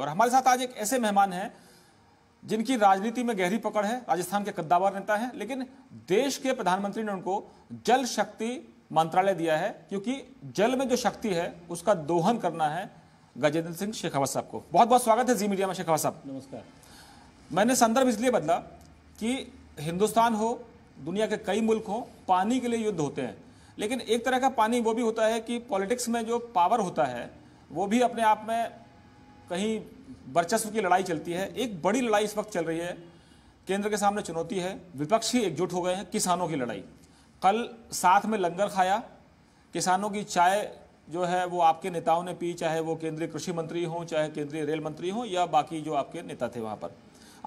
और हमारे साथ आज एक ऐसे मेहमान हैं जिनकी राजनीति में गहरी पकड़ है राजस्थान के कद्दावर नेता हैं लेकिन देश के प्रधानमंत्री ने उनको जल शक्ति मंत्रालय दिया है क्योंकि जल में जो शक्ति है उसका दोहन करना है गजेंद्र सिंह शेखावत साहब को बहुत बहुत स्वागत है जी मीडिया में शेखावत साहब नमस्कार मैंने संदर्भ इसलिए बदला कि हिंदुस्तान हो दुनिया के कई मुल्क हों पानी के लिए युद्ध होते हैं लेकिन एक तरह का पानी वो भी होता है कि पॉलिटिक्स में जो पावर होता है वो भी अपने आप में कहीं वर्चस्व की लड़ाई चलती है एक बड़ी लड़ाई इस वक्त चल रही है केंद्र के सामने चुनौती है विपक्ष ही एकजुट हो गए हैं किसानों की लड़ाई कल साथ में लंगर खाया किसानों की चाय जो है वो आपके नेताओं ने पी चाहे वो केंद्रीय कृषि मंत्री हों चाहे केंद्रीय रेल मंत्री हों या बाकी जो आपके नेता थे वहाँ पर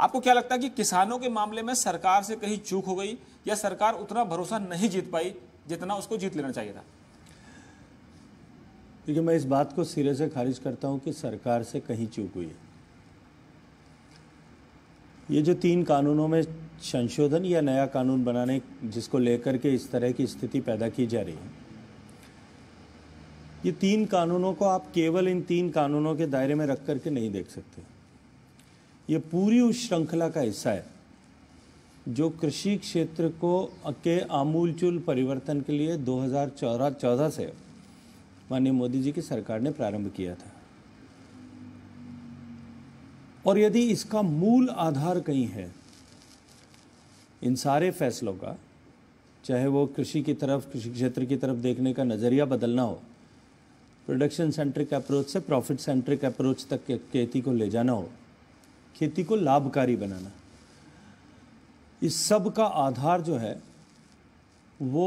आपको क्या लगता है कि किसानों के मामले में सरकार से कहीं चूक हो गई या सरकार उतना भरोसा नहीं जीत पाई जितना उसको जीत लेना चाहिए था क्योंकि मैं इस बात को सिरे से खारिज करता हूं कि सरकार से कहीं चूक हुई है ये जो तीन कानूनों में संशोधन या नया कानून बनाने जिसको लेकर के इस तरह की स्थिति पैदा की जा रही है ये तीन कानूनों को आप केवल इन तीन कानूनों के दायरे में रख करके नहीं देख सकते ये पूरी उस श्रृंखला का हिस्सा है जो कृषि क्षेत्र को के आमूलचूल परिवर्तन के लिए दो हज़ार से माननीय मोदी जी की सरकार ने प्रारंभ किया था और यदि इसका मूल आधार कहीं है इन सारे फैसलों का चाहे वो कृषि की तरफ कृषि क्षेत्र की तरफ देखने का नज़रिया बदलना हो प्रोडक्शन सेंट्रिक अप्रोच से प्रॉफिट सेंट्रिक अप्रोच तक खेती को ले जाना हो खेती को लाभकारी बनाना इस सब का आधार जो है वो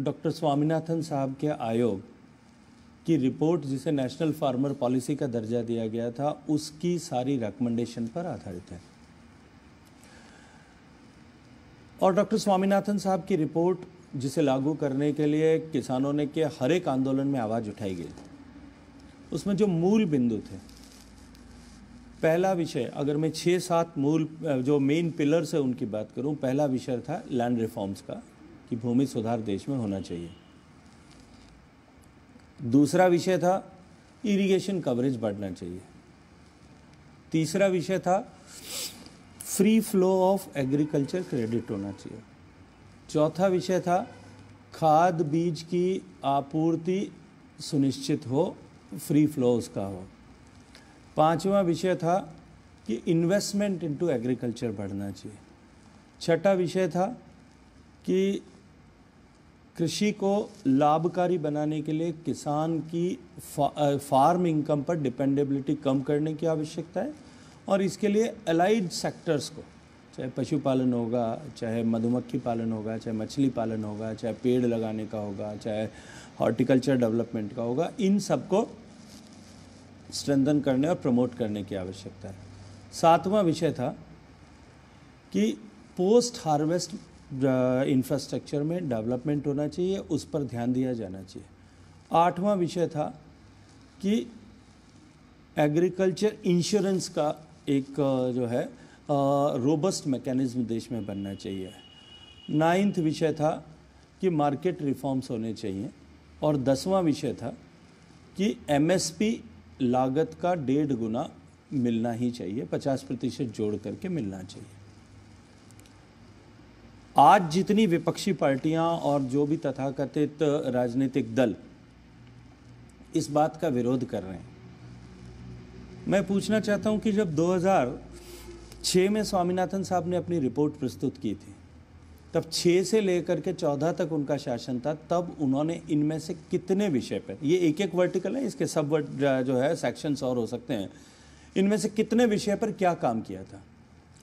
डॉक्टर स्वामीनाथन साहब के आयोग की रिपोर्ट जिसे नेशनल फार्मर पॉलिसी का दर्जा दिया गया था उसकी सारी रिकमेंडेशन पर आधारित है और डॉक्टर स्वामीनाथन साहब की रिपोर्ट जिसे लागू करने के लिए किसानों ने के हर एक आंदोलन में आवाज़ उठाई गई उसमें जो मूल बिंदु थे पहला विषय अगर मैं छः सात मूल जो मेन पिलर से उनकी बात करूं पहला विषय था लैंड रिफॉर्म्स का कि भूमि सुधार देश में होना चाहिए दूसरा विषय था इरिगेशन कवरेज बढ़ना चाहिए तीसरा विषय था free flow of agriculture credit होना चाहिए चौथा विषय था खाद बीज की आपूर्ति सुनिश्चित हो फ्री फ्लो उसका हो पांचवा विषय था कि इन्वेस्टमेंट इनटू एग्रीकल्चर बढ़ना चाहिए छठा विषय था कि कृषि को लाभकारी बनाने के लिए किसान की फा, फार्म इनकम पर डिपेंडेबिलिटी कम करने की आवश्यकता है और इसके लिए अलाइड सेक्टर्स को चाहे पशुपालन होगा चाहे मधुमक्खी पालन होगा चाहे मछली पालन होगा चाहे पेड़ लगाने का होगा चाहे हॉर्टिकल्चर डेवलपमेंट का होगा इन सबको स्ट्रेंथन करने और प्रमोट करने की आवश्यकता है सातवां विषय था कि पोस्ट हार्वेस्ट इंफ्रास्ट्रक्चर में डेवलपमेंट होना चाहिए उस पर ध्यान दिया जाना चाहिए आठवां विषय था कि एग्रीकल्चर इंश्योरेंस का एक जो है रोबस्ट मैकेनिज्म देश में बनना चाहिए नाइन्थ विषय था कि मार्केट रिफॉर्म्स होने चाहिए और दसवां विषय था कि एमएसपी लागत का डेढ़ गुना मिलना ही चाहिए पचास प्रतिशत जोड़ करके मिलना चाहिए आज जितनी विपक्षी पार्टियां और जो भी तथाकथित राजनीतिक दल इस बात का विरोध कर रहे हैं मैं पूछना चाहता हूं कि जब 2006 में स्वामीनाथन साहब ने अपनी रिपोर्ट प्रस्तुत की थी तब 6 से लेकर के 14 तक उनका शासन था तब उन्होंने इनमें से कितने विषय पर ये एक एक वर्टिकल है इसके सब वर्ट जो है सेक्शंस और हो सकते हैं इनमें से कितने विषय पर क्या काम किया था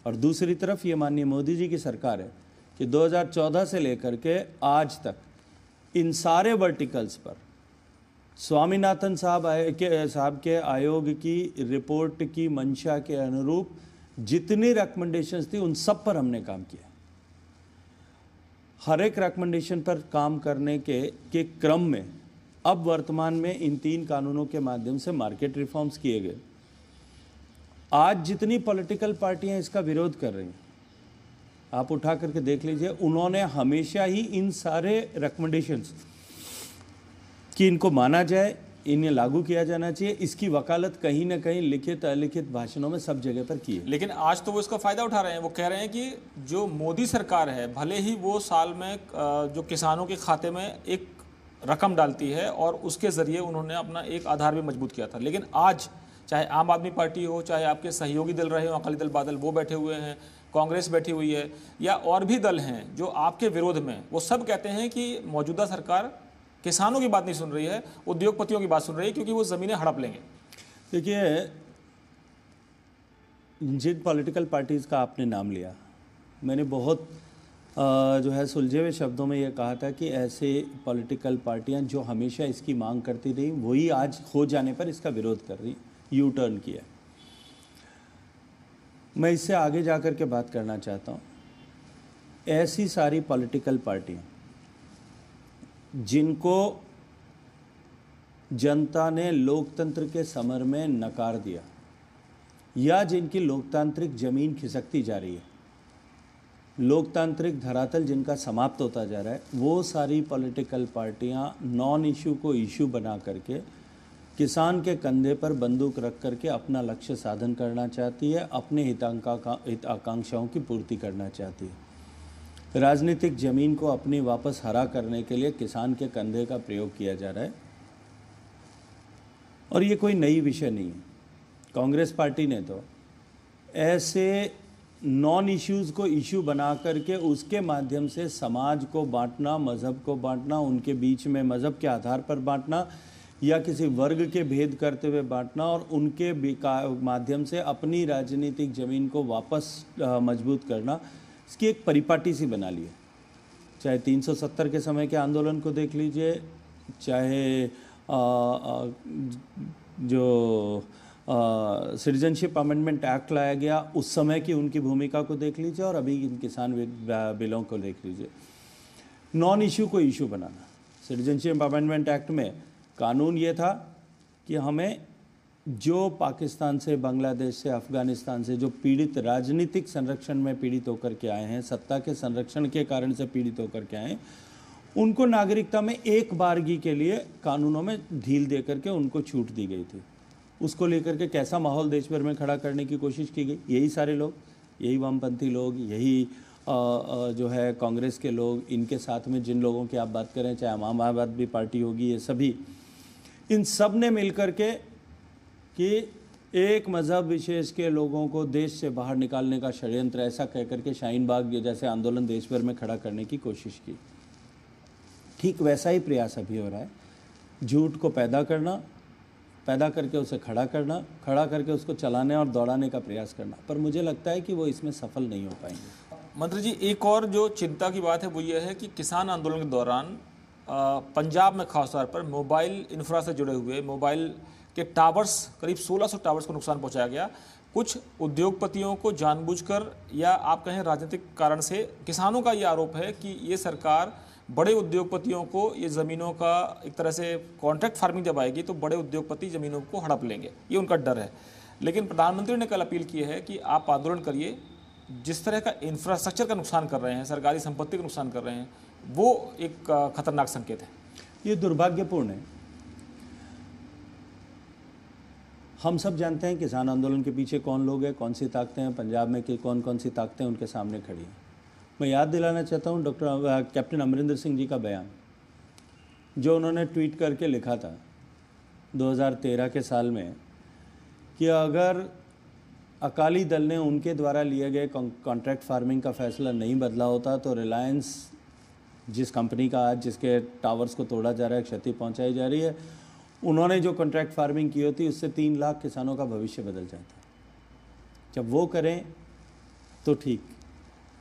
और दूसरी तरफ ये माननीय मोदी जी की सरकार है कि 2014 से लेकर के आज तक इन सारे वर्टिकल्स पर स्वामीनाथन साहब आय के साहब के आयोग की रिपोर्ट की मंशा के अनुरूप जितनी रिकमेंडेशंस थी उन सब पर हमने काम किया हर एक रिकमेंडेशन पर काम करने के के क्रम में अब वर्तमान में इन तीन कानूनों के माध्यम से मार्केट रिफॉर्म्स किए गए आज जितनी पॉलिटिकल पार्टियां इसका विरोध कर रही हैं आप उठा करके देख लीजिए उन्होंने हमेशा ही इन सारे रिकमेंडेशंस कि इनको माना जाए इन्हें लागू किया जाना चाहिए इसकी वकालत कहीं ना कहीं लिखित अलिखित भाषणों में सब जगह पर की है लेकिन आज तो वो इसका फायदा उठा रहे हैं वो कह रहे हैं कि जो मोदी सरकार है भले ही वो साल में जो किसानों के खाते में एक रकम डालती है और उसके जरिए उन्होंने अपना एक आधार भी मजबूत किया था लेकिन आज चाहे आम आदमी पार्टी हो चाहे आपके सहयोगी दल रहे हो अकाली दल बादल वो बैठे हुए हैं कांग्रेस बैठी हुई है या और भी दल हैं जो आपके विरोध में वो सब कहते हैं कि मौजूदा सरकार किसानों की बात नहीं सुन रही है उद्योगपतियों की बात सुन रही है क्योंकि वो ज़मीनें हड़प लेंगे देखिए जिन पॉलिटिकल पार्टीज़ का आपने नाम लिया मैंने बहुत जो है सुलझे हुए शब्दों में ये कहा था कि ऐसे पॉलिटिकल पार्टियां जो हमेशा इसकी मांग करती रही वही आज हो जाने पर इसका विरोध कर रही यू टर्न किया मैं इससे आगे जा कर के बात करना चाहता हूँ ऐसी सारी पॉलिटिकल पार्टियाँ जिनको जनता ने लोकतंत्र के समर में नकार दिया या जिनकी लोकतांत्रिक जमीन खिसकती जा रही है लोकतांत्रिक धरातल जिनका समाप्त होता जा रहा है वो सारी पॉलिटिकल पार्टियाँ नॉन इशू को इशू बना करके किसान के कंधे पर बंदूक रख करके अपना लक्ष्य साधन करना चाहती है अपने हितांका हित आकांक्षाओं की पूर्ति करना चाहती है राजनीतिक जमीन को अपनी वापस हरा करने के लिए किसान के कंधे का प्रयोग किया जा रहा है और ये कोई नई विषय नहीं है कांग्रेस पार्टी ने तो ऐसे नॉन इश्यूज़ को इशू बना करके उसके माध्यम से समाज को बांटना मज़हब को बांटना उनके बीच में मज़हब के आधार पर बांटना या किसी वर्ग के भेद करते हुए बांटना और उनके माध्यम से अपनी राजनीतिक जमीन को वापस मजबूत करना इसकी एक परिपाटी सी बना ली है चाहे 370 के समय के आंदोलन को देख लीजिए चाहे आ, आ, जो सिटीजनशिप अमेंडमेंट एक्ट लाया गया उस समय की उनकी भूमिका को देख लीजिए और अभी इन किसान बिलों को देख लीजिए नॉन इशू को इशू बनाना सिटीजनशिप अमेंडमेंट एक्ट में कानून ये था कि हमें जो पाकिस्तान से बांग्लादेश से अफ़गानिस्तान से जो पीड़ित राजनीतिक संरक्षण में पीड़ित होकर के आए हैं सत्ता के संरक्षण के कारण से पीड़ित होकर के आए उनको नागरिकता में एक बारगी के लिए कानूनों में ढील दे करके उनको छूट दी गई थी उसको लेकर के कैसा माहौल देश भर में खड़ा करने की कोशिश की गई यही सारे लोग यही वामपंथी लोग यही आ, आ, जो है कांग्रेस के लोग इनके साथ में जिन लोगों की आप बात करें चाहे आम आदमी पार्टी होगी ये सभी इन सब ने कर के कि एक मज़हब विशेष के लोगों को देश से बाहर निकालने का षड्यंत्र ऐसा कह करके शाहीन बाग जैसे आंदोलन देश भर में खड़ा करने की कोशिश की ठीक वैसा ही प्रयास अभी हो रहा है झूठ को पैदा करना पैदा करके उसे खड़ा करना खड़ा करके उसको चलाने और दौड़ाने का प्रयास करना पर मुझे लगता है कि वो इसमें सफल नहीं हो पाएंगे मंत्री जी एक और जो चिंता की बात है वो ये है कि किसान आंदोलन के दौरान पंजाब में खासतौर पर मोबाइल इंफ्रा से जुड़े हुए मोबाइल के टावर्स करीब 1600 टावर्स को नुकसान पहुंचाया गया कुछ उद्योगपतियों को जानबूझकर या आप कहें राजनीतिक कारण से किसानों का ये आरोप है कि ये सरकार बड़े उद्योगपतियों को ये ज़मीनों का एक तरह से कॉन्ट्रैक्ट फार्मिंग जब आएगी तो बड़े उद्योगपति ज़मीनों को हड़प लेंगे ये उनका डर है लेकिन प्रधानमंत्री ने कल अपील की है कि आप आंदोलन करिए जिस तरह का इंफ्रास्ट्रक्चर का नुकसान कर रहे हैं सरकारी संपत्ति का नुकसान कर रहे हैं वो एक खतरनाक संकेत है ये दुर्भाग्यपूर्ण है हम सब जानते हैं किसान आंदोलन के पीछे कौन लोग हैं कौन सी ताकतें हैं पंजाब में कि कौन कौन सी ताकतें उनके सामने खड़ी हैं मैं याद दिलाना चाहता हूँ डॉक्टर कैप्टन अमरिंदर सिंह जी का बयान जो उन्होंने ट्वीट करके लिखा था 2013 के साल में कि अगर अकाली दल ने उनके द्वारा लिए गए कॉन्ट्रैक्ट फार्मिंग का फैसला नहीं बदला होता तो रिलायंस जिस कंपनी का आज जिसके टावर्स को तोड़ा जा रहा है क्षति पहुंचाई जा रही है उन्होंने जो कॉन्ट्रैक्ट फार्मिंग की होती है उससे तीन लाख किसानों का भविष्य बदल जाता जब वो करें तो ठीक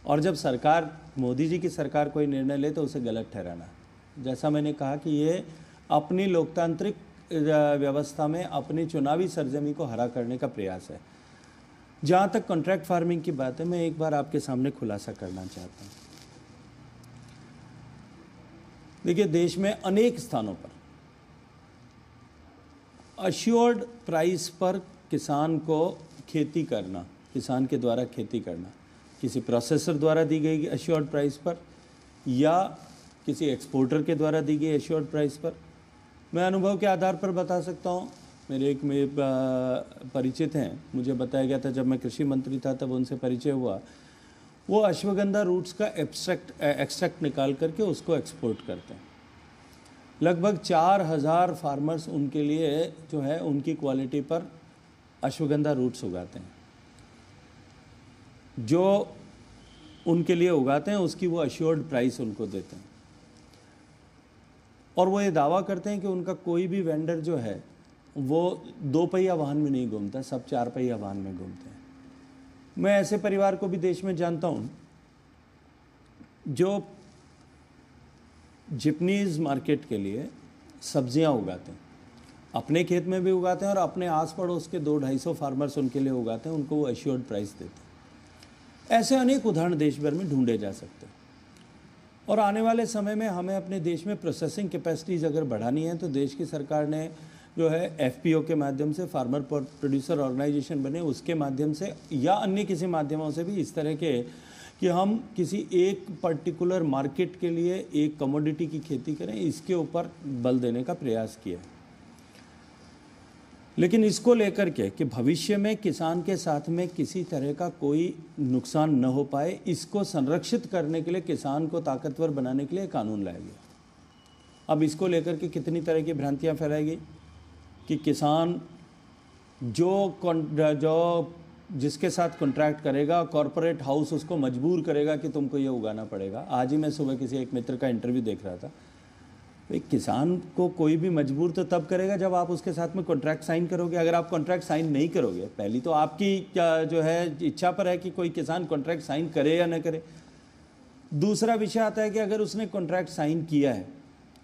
और जब सरकार मोदी जी की सरकार कोई निर्णय ले तो उसे गलत ठहराना जैसा मैंने कहा कि ये अपनी लोकतांत्रिक व्यवस्था में अपनी चुनावी सरजमी को हरा करने का प्रयास है जहाँ तक कॉन्ट्रैक्ट फार्मिंग की बात है मैं एक बार आपके सामने खुलासा करना चाहता हूँ देखिए देश में अनेक स्थानों पर अश्योर्ड प्राइस पर किसान को खेती करना किसान के द्वारा खेती करना किसी प्रोसेसर द्वारा दी गई अश्योर्ड प्राइस पर या किसी एक्सपोर्टर के द्वारा दी गई अश्योर्ड प्राइस पर मैं अनुभव के आधार पर बता सकता हूँ मेरे एक में परिचित हैं मुझे बताया गया था जब मैं कृषि मंत्री था तब उनसे परिचय हुआ वो अश्वगंधा रूट्स का एब्सट्रैक्ट एक्सट्रैक्ट निकाल करके उसको एक्सपोर्ट करते हैं लगभग चार हज़ार फार्मर्स उनके लिए जो है उनकी क्वालिटी पर अश्वगंधा रूट्स उगाते हैं जो उनके लिए उगाते हैं उसकी वो अश्योर्ड प्राइस उनको देते हैं और वो ये दावा करते हैं कि उनका कोई भी वेंडर जो है वो दो पहिया वाहन में नहीं घूमता सब चार पहिया वाहन में घूमते हैं मैं ऐसे परिवार को भी देश में जानता हूँ जो जिपनीज मार्केट के लिए सब्जियाँ उगाते हैं अपने खेत में भी उगाते हैं और अपने आस पड़ोस के दो ढाई सौ फार्मर्स उनके लिए उगाते हैं उनको वो एश्योर्ड प्राइस देते हैं ऐसे अनेक उदाहरण देश भर में ढूंढे जा सकते हैं और आने वाले समय में हमें अपने देश में प्रोसेसिंग कैपेसिटीज़ अगर बढ़ानी है तो देश की सरकार ने जो है एफपीओ के माध्यम से फार्मर प्रोड्यूसर ऑर्गेनाइजेशन बने उसके माध्यम से या अन्य किसी माध्यमों से भी इस तरह के कि हम किसी एक पर्टिकुलर मार्केट के लिए एक कमोडिटी की खेती करें इसके ऊपर बल देने का प्रयास किया लेकिन इसको लेकर के कि भविष्य में किसान के साथ में किसी तरह का कोई नुकसान न हो पाए इसको संरक्षित करने के लिए किसान को ताकतवर बनाने के लिए कानून लाया गया अब इसको लेकर के कितनी तरह की भ्रांतियाँ फैलाई गई कि किसान जो जो जिसके साथ कॉन्ट्रैक्ट करेगा कॉरपोरेट हाउस उसको मजबूर करेगा कि तुमको ये उगाना पड़ेगा आज ही मैं सुबह किसी एक मित्र का इंटरव्यू देख रहा था भाई तो किसान को कोई भी मजबूर तो तब करेगा जब आप उसके साथ में कॉन्ट्रैक्ट साइन करोगे अगर आप कॉन्ट्रैक्ट साइन नहीं करोगे पहली तो आपकी क्या जो है इच्छा पर है कि कोई किसान कॉन्ट्रैक्ट साइन करे या ना करे दूसरा विषय आता है कि अगर उसने कॉन्ट्रैक्ट साइन किया है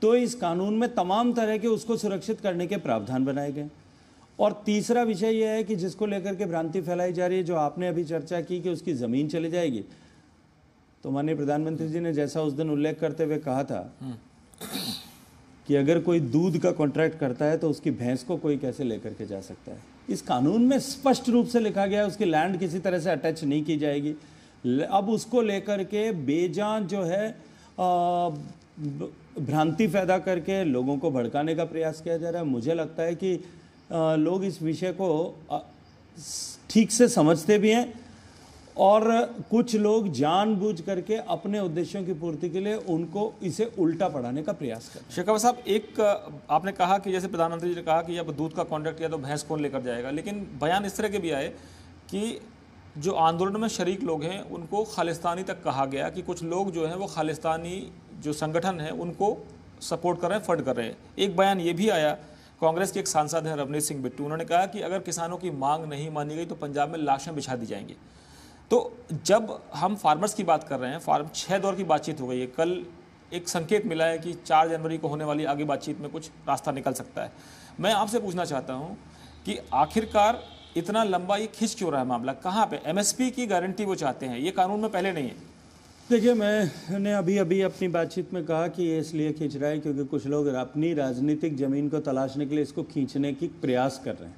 तो इस कानून में तमाम तरह के उसको सुरक्षित करने के प्रावधान बनाए गए और तीसरा विषय यह है कि जिसको लेकर के भ्रांति फैलाई जा रही है जो आपने अभी चर्चा की कि उसकी ज़मीन चली जाएगी तो माननीय प्रधानमंत्री जी ने जैसा उस दिन उल्लेख करते हुए कहा था हम्म। कि अगर कोई दूध का कॉन्ट्रैक्ट करता है तो उसकी भैंस को कोई कैसे लेकर के जा सकता है इस कानून में स्पष्ट रूप से लिखा गया है उसकी लैंड किसी तरह से अटैच नहीं की जाएगी अब उसको लेकर के बेजान जो है आ, भ्रांति पैदा करके लोगों को भड़काने का प्रयास किया जा रहा है मुझे लगता है कि लोग इस विषय को ठीक से समझते भी हैं और कुछ लोग जानबूझ करके अपने उद्देश्यों की पूर्ति के लिए उनको इसे उल्टा पढ़ाने का प्रयास कर शेखावत साहब एक आपने कहा कि जैसे प्रधानमंत्री जी ने कहा कि अब दूध का कॉन्ट्रैक्ट किया तो भैंस कौन लेकर जाएगा लेकिन बयान इस तरह के भी आए कि जो आंदोलन में शरीक लोग हैं उनको खालिस्तानी तक कहा गया कि कुछ लोग जो हैं वो खालिस्तानी जो संगठन है उनको सपोर्ट कर रहे हैं फंड कर रहे हैं एक बयान ये भी आया कांग्रेस के एक सांसद हैं रवनीत सिंह बिट्टू उन्होंने कहा कि अगर किसानों की मांग नहीं मानी गई तो पंजाब में लाशें बिछा दी जाएंगी तो जब हम फार्मर्स की बात कर रहे हैं फार्म छः दौर की बातचीत हो गई है कल एक संकेत मिला है कि चार जनवरी को होने वाली आगे बातचीत में कुछ रास्ता निकल सकता है मैं आपसे पूछना चाहता हूँ कि आखिरकार इतना लंबा ये खिंच क्यों रहा है मामला कहाँ पे एमएसपी की गारंटी वो चाहते हैं ये कानून में पहले नहीं है देखिए मैंने अभी अभी अपनी बातचीत में कहा कि ये इसलिए खींच रहा है क्योंकि कुछ लोग अपनी राजनीतिक ज़मीन को तलाशने के लिए इसको खींचने की प्रयास कर रहे हैं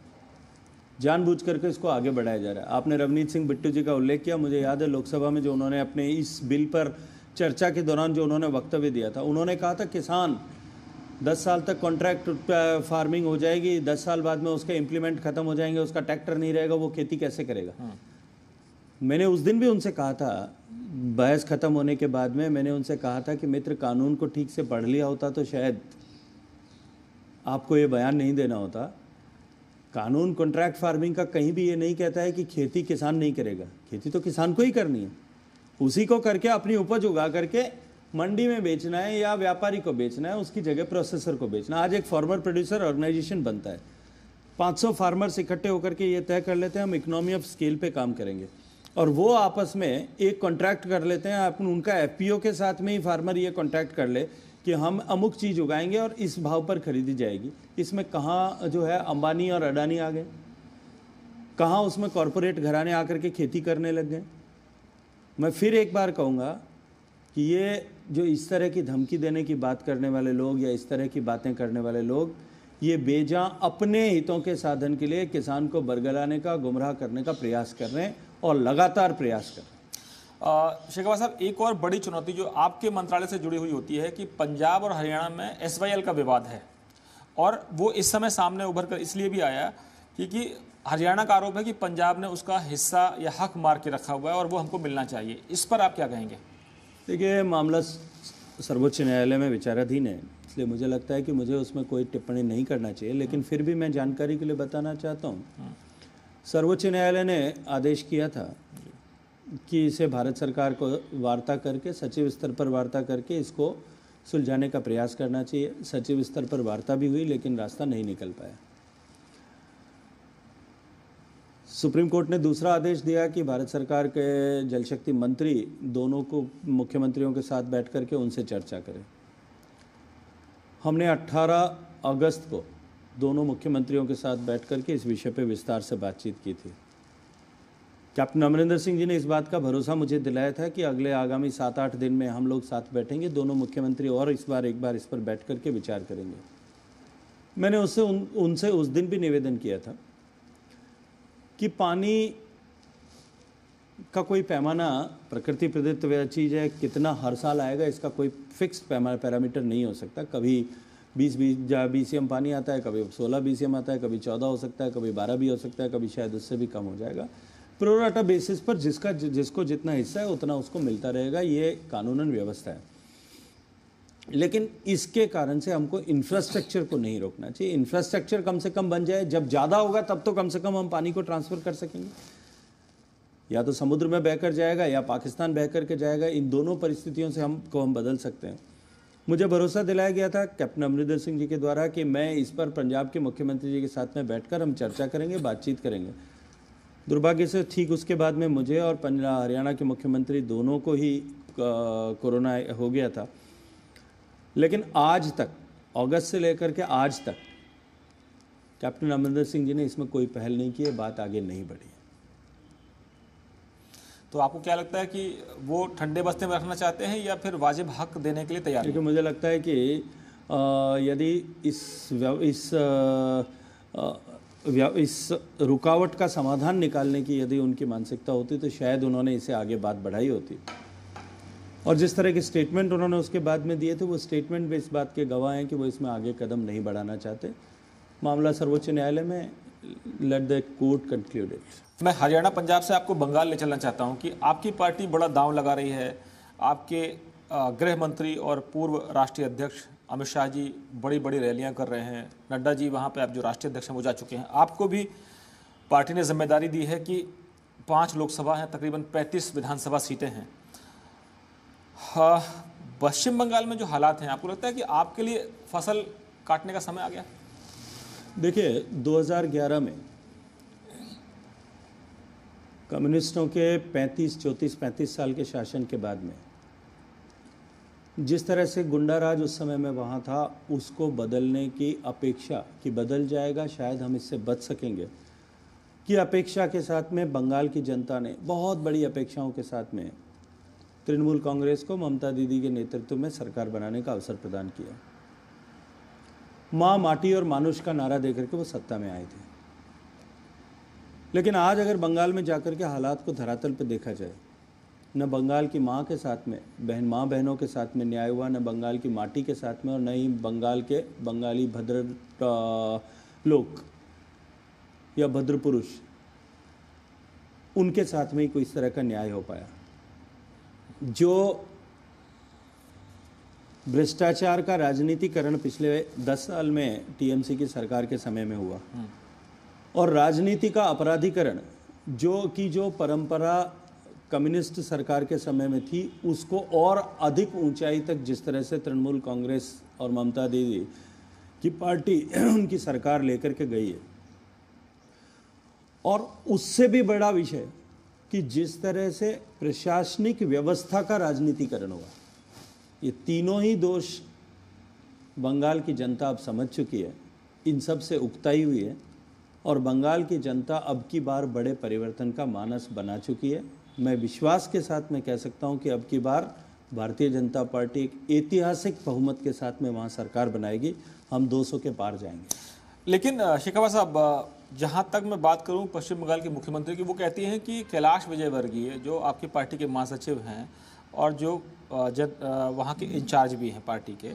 जानबूझ करके इसको आगे बढ़ाया जा रहा है आपने रवनीत सिंह बिट्टू जी का उल्लेख किया मुझे याद है लोकसभा में जो उन्होंने अपने इस बिल पर चर्चा के दौरान जो उन्होंने वक्तव्य दिया था उन्होंने कहा था किसान दस साल तक कॉन्ट्रैक्ट फार्मिंग हो जाएगी दस साल बाद में उसके इम्प्लीमेंट खत्म हो जाएंगे उसका ट्रैक्टर नहीं रहेगा वो खेती कैसे करेगा हाँ। मैंने उस दिन भी उनसे कहा था बहस ख़त्म होने के बाद में मैंने उनसे कहा था कि मित्र कानून को ठीक से पढ़ लिया होता तो शायद आपको ये बयान नहीं देना होता कानून कॉन्ट्रैक्ट फार्मिंग का कहीं भी ये नहीं कहता है कि खेती किसान नहीं करेगा खेती तो किसान को ही करनी है उसी को करके अपनी उपज उगा करके मंडी में बेचना है या व्यापारी को बेचना है उसकी जगह प्रोसेसर को बेचना आज एक फार्मर प्रोड्यूसर ऑर्गेनाइजेशन बनता है 500 फार्मर्स इकट्ठे होकर के ये तय कर लेते हैं हम इकोनॉमी ऑफ स्केल पे काम करेंगे और वो आपस में एक कॉन्ट्रैक्ट कर लेते हैं अपन उनका एफ के साथ में ही फार्मर ये कॉन्ट्रैक्ट कर ले कि हम अमुक चीज़ उगाएंगे और इस भाव पर खरीदी जाएगी इसमें कहाँ जो है अंबानी और अडानी आ गए कहाँ उसमें कॉरपोरेट घराने आकर के खेती करने लग गए मैं फिर एक बार कहूँगा कि ये जो इस तरह की धमकी देने की बात करने वाले लोग या इस तरह की बातें करने वाले लोग ये बेजा अपने हितों के साधन के लिए किसान को बरगलाने का गुमराह करने का प्रयास कर रहे हैं और लगातार प्रयास कर शेखावा साहब एक और बड़ी चुनौती जो आपके मंत्रालय से जुड़ी हुई होती है कि पंजाब और हरियाणा में एस का विवाद है और वो इस समय सामने उभर कर इसलिए भी आया क्योंकि हरियाणा का आरोप है कि पंजाब ने उसका हिस्सा या हक मार के रखा हुआ है और वो हमको मिलना चाहिए इस पर आप क्या कहेंगे देखिए मामला सर्वोच्च न्यायालय में विचाराधीन है इसलिए मुझे लगता है कि मुझे उसमें कोई टिप्पणी नहीं करना चाहिए लेकिन हम्म। फिर भी मैं जानकारी के लिए बताना चाहता हूँ हम्म। सर्वोच्च न्यायालय ने आदेश किया था कि इसे भारत सरकार को वार्ता करके सचिव स्तर पर वार्ता करके इसको सुलझाने का प्रयास करना चाहिए सचिव स्तर पर वार्ता भी हुई लेकिन रास्ता नहीं निकल पाया सुप्रीम कोर्ट ने दूसरा आदेश दिया कि भारत सरकार के जल शक्ति मंत्री दोनों को मुख्यमंत्रियों के साथ बैठ करके उनसे चर्चा करें हमने 18 अगस्त को दोनों मुख्यमंत्रियों के साथ बैठ करके इस विषय पर विस्तार से बातचीत की थी कैप्टन अमरिंदर सिंह जी ने इस बात का भरोसा मुझे दिलाया था कि अगले आगामी सात आठ दिन में हम लोग साथ बैठेंगे दोनों मुख्यमंत्री और इस बार एक बार इस पर बैठ करके विचार करेंगे मैंने उससे उन उनसे उस दिन भी निवेदन किया था कि पानी का कोई पैमाना प्रकृति प्रदत्त वह चीज़ है कितना हर साल आएगा इसका कोई फिक्स पैमा पैरामीटर नहीं हो सकता कभी बीस बीस जहाँ बी सी एम पानी आता है कभी सोलह बी सी एम आता है कभी चौदह हो सकता है कभी बारह भी हो सकता है कभी शायद उससे भी कम हो जाएगा प्रोराटा बेसिस पर जिसका जिसको जितना हिस्सा है उतना उसको मिलता रहेगा ये कानूनन व्यवस्था है लेकिन इसके कारण से हमको इंफ्रास्ट्रक्चर को नहीं रोकना चाहिए इंफ्रास्ट्रक्चर कम से कम बन जाए जब ज़्यादा होगा तब तो कम से कम हम पानी को ट्रांसफ़र कर सकेंगे या तो समुद्र में बहकर जाएगा या पाकिस्तान बहकर के जाएगा इन दोनों परिस्थितियों से हमको हम बदल सकते हैं मुझे भरोसा दिलाया गया था कैप्टन अमरिंदर सिंह जी के द्वारा कि मैं इस पर पंजाब के मुख्यमंत्री जी के साथ में बैठकर हम चर्चा करेंगे बातचीत करेंगे दुर्भाग्य से ठीक उसके बाद में मुझे और पंजाब हरियाणा के मुख्यमंत्री दोनों को ही कोरोना हो गया था लेकिन आज तक अगस्त से लेकर के आज तक कैप्टन अमरिंदर सिंह जी ने इसमें कोई पहल नहीं की है बात आगे नहीं बढ़ी तो आपको क्या लगता है कि वो ठंडे बस्ते में रखना चाहते हैं या फिर वाजिब हक देने के लिए तैयार क्योंकि मुझे लगता है कि यदि इस इस इस रुकावट का समाधान निकालने की यदि उनकी मानसिकता होती तो शायद उन्होंने इसे आगे बात बढ़ाई होती और जिस तरह के स्टेटमेंट उन्होंने उसके बाद में दिए थे वो स्टेटमेंट भी इस बात के गवाह हैं कि वो इसमें आगे कदम नहीं बढ़ाना चाहते मामला सर्वोच्च न्यायालय में लेट द कोर्ट कंक्लूडेड तो मैं हरियाणा पंजाब से आपको बंगाल ले चलना चाहता हूँ कि आपकी पार्टी बड़ा दाव लगा रही है आपके गृह मंत्री और पूर्व राष्ट्रीय अध्यक्ष अमित शाह जी बड़ी बड़ी रैलियां कर रहे हैं नड्डा जी वहाँ पे आप जो राष्ट्रीय अध्यक्ष हैं वो जा चुके हैं आपको भी पार्टी ने जिम्मेदारी दी है कि पाँच लोकसभा हैं तकरीबन पैंतीस विधानसभा सीटें हैं पश्चिम बंगाल में जो हालात हैं आपको लगता है कि आपके लिए फसल काटने का समय आ गया देखिए 2011 में कम्युनिस्टों के 35, 34, 35 साल के शासन के बाद में जिस तरह से गुंडा राज उस समय में वहाँ था उसको बदलने की अपेक्षा कि बदल जाएगा शायद हम इससे बच सकेंगे कि अपेक्षा के साथ में बंगाल की जनता ने बहुत बड़ी अपेक्षाओं के साथ में तृणमूल कांग्रेस को ममता दीदी के नेतृत्व में सरकार बनाने का अवसर प्रदान किया माँ माटी और मानुष का नारा देकर के वो सत्ता में आए थे लेकिन आज अगर बंगाल में जाकर के हालात को धरातल पर देखा जाए न बंगाल की माँ के साथ में बहन माँ बहनों के साथ में न्याय हुआ न बंगाल की माटी के साथ में और न ही बंगाल के बंगाली भद्र लोग या भद्र पुरुष उनके साथ में ही कोई इस तरह का न्याय हो पाया जो भ्रष्टाचार का राजनीतिकरण पिछले दस साल में टीएमसी की सरकार के समय में हुआ हम्म। और राजनीति का अपराधीकरण जो कि जो परंपरा कम्युनिस्ट सरकार के समय में थी उसको और अधिक ऊंचाई तक जिस तरह से तृणमूल कांग्रेस और ममता दीदी की पार्टी उनकी सरकार लेकर के गई है और उससे भी बड़ा विषय कि जिस तरह से प्रशासनिक व्यवस्था का राजनीतिकरण हुआ ये तीनों ही दोष बंगाल की जनता अब समझ चुकी है इन सब से उगताई हुई है और बंगाल की जनता अब की बार बड़े परिवर्तन का मानस बना चुकी है मैं विश्वास के साथ मैं कह सकता हूँ कि अब की बार भारतीय जनता पार्टी एक ऐतिहासिक बहुमत के साथ में वहाँ सरकार बनाएगी हम 200 के पार जाएंगे लेकिन शेखावा साहब जहाँ तक मैं बात करूँ पश्चिम बंगाल के मुख्यमंत्री की वो कहती हैं कि कैलाश विजयवर्गीय जो आपकी पार्टी के महासचिव हैं और जो जन वहाँ के इंचार्ज भी हैं पार्टी के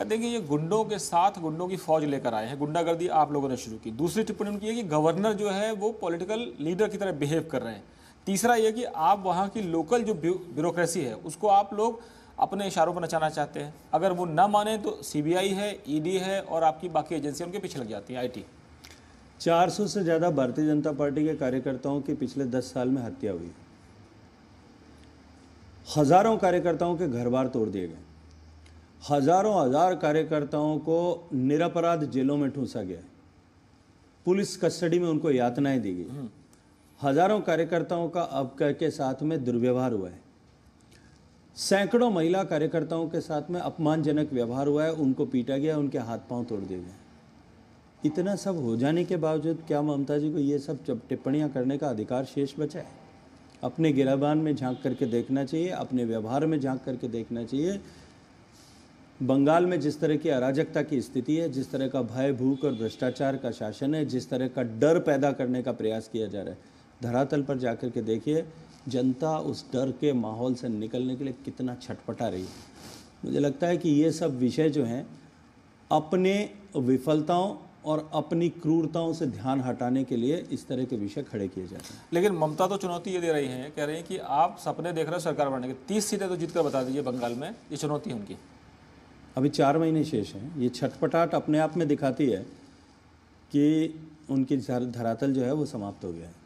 कहते हैं कि ये गुंडों के साथ गुंडों की फौज लेकर आए हैं गुंडागर्दी आप लोगों ने शुरू की दूसरी टिप्पणी उनकी है कि गवर्नर जो है वो पॉलिटिकल लीडर की तरह बिहेव कर रहे हैं तीसरा ये कि आप वहाँ की लोकल जो ब्यूरोक्रेसी है उसको आप लोग अपने इशारों पर नचाना चाहते हैं अगर वो ना माने तो सीबीआई है ईडी e है और आपकी बाकी एजेंसियाँ उनके पीछे लग जाती हैं आईटी 400 से ज़्यादा भारतीय जनता पार्टी के कार्यकर्ताओं की पिछले 10 साल में हत्या हुई हज़ारों कार्यकर्ताओं के घर बार तोड़ दिए गए हजारों हजार कार्यकर्ताओं को निरपराध जेलों में ठूंसा गया पुलिस कस्टडी में उनको यातनाएं दी गई हम्म। हजारों कार्यकर्ताओं का अब के साथ में दुर्व्यवहार हुआ है सैकड़ों महिला कार्यकर्ताओं के साथ में अपमानजनक व्यवहार हुआ है उनको पीटा गया उनके हाथ पांव तोड़ दिए गए इतना सब हो जाने के बावजूद क्या ममता जी को ये सब जब टिप्पणियाँ करने का अधिकार शेष बचा है अपने गिराबान में झांक करके देखना चाहिए अपने व्यवहार में झांक करके देखना चाहिए बंगाल में जिस तरह की अराजकता की स्थिति है जिस तरह का भय भूख और भ्रष्टाचार का शासन है जिस तरह का डर पैदा करने का प्रयास किया जा रहा है धरातल पर जाकर के देखिए जनता उस डर के माहौल से निकलने के लिए कितना छटपटा रही है मुझे लगता है कि ये सब विषय जो हैं अपने विफलताओं और अपनी क्रूरताओं से ध्यान हटाने के लिए इस तरह के विषय खड़े किए जाते हैं लेकिन ममता तो चुनौती ये दे रही है कह रहे हैं कि आप सपने देख रहे हो सरकार बनने के तीस सीटें तो जीतकर बता दीजिए बंगाल में ये चुनौती है उनकी अभी चार महीने शेष हैं ये छटपटाट अपने आप में दिखाती है कि उनकी धरातल जो है वो समाप्त हो गया है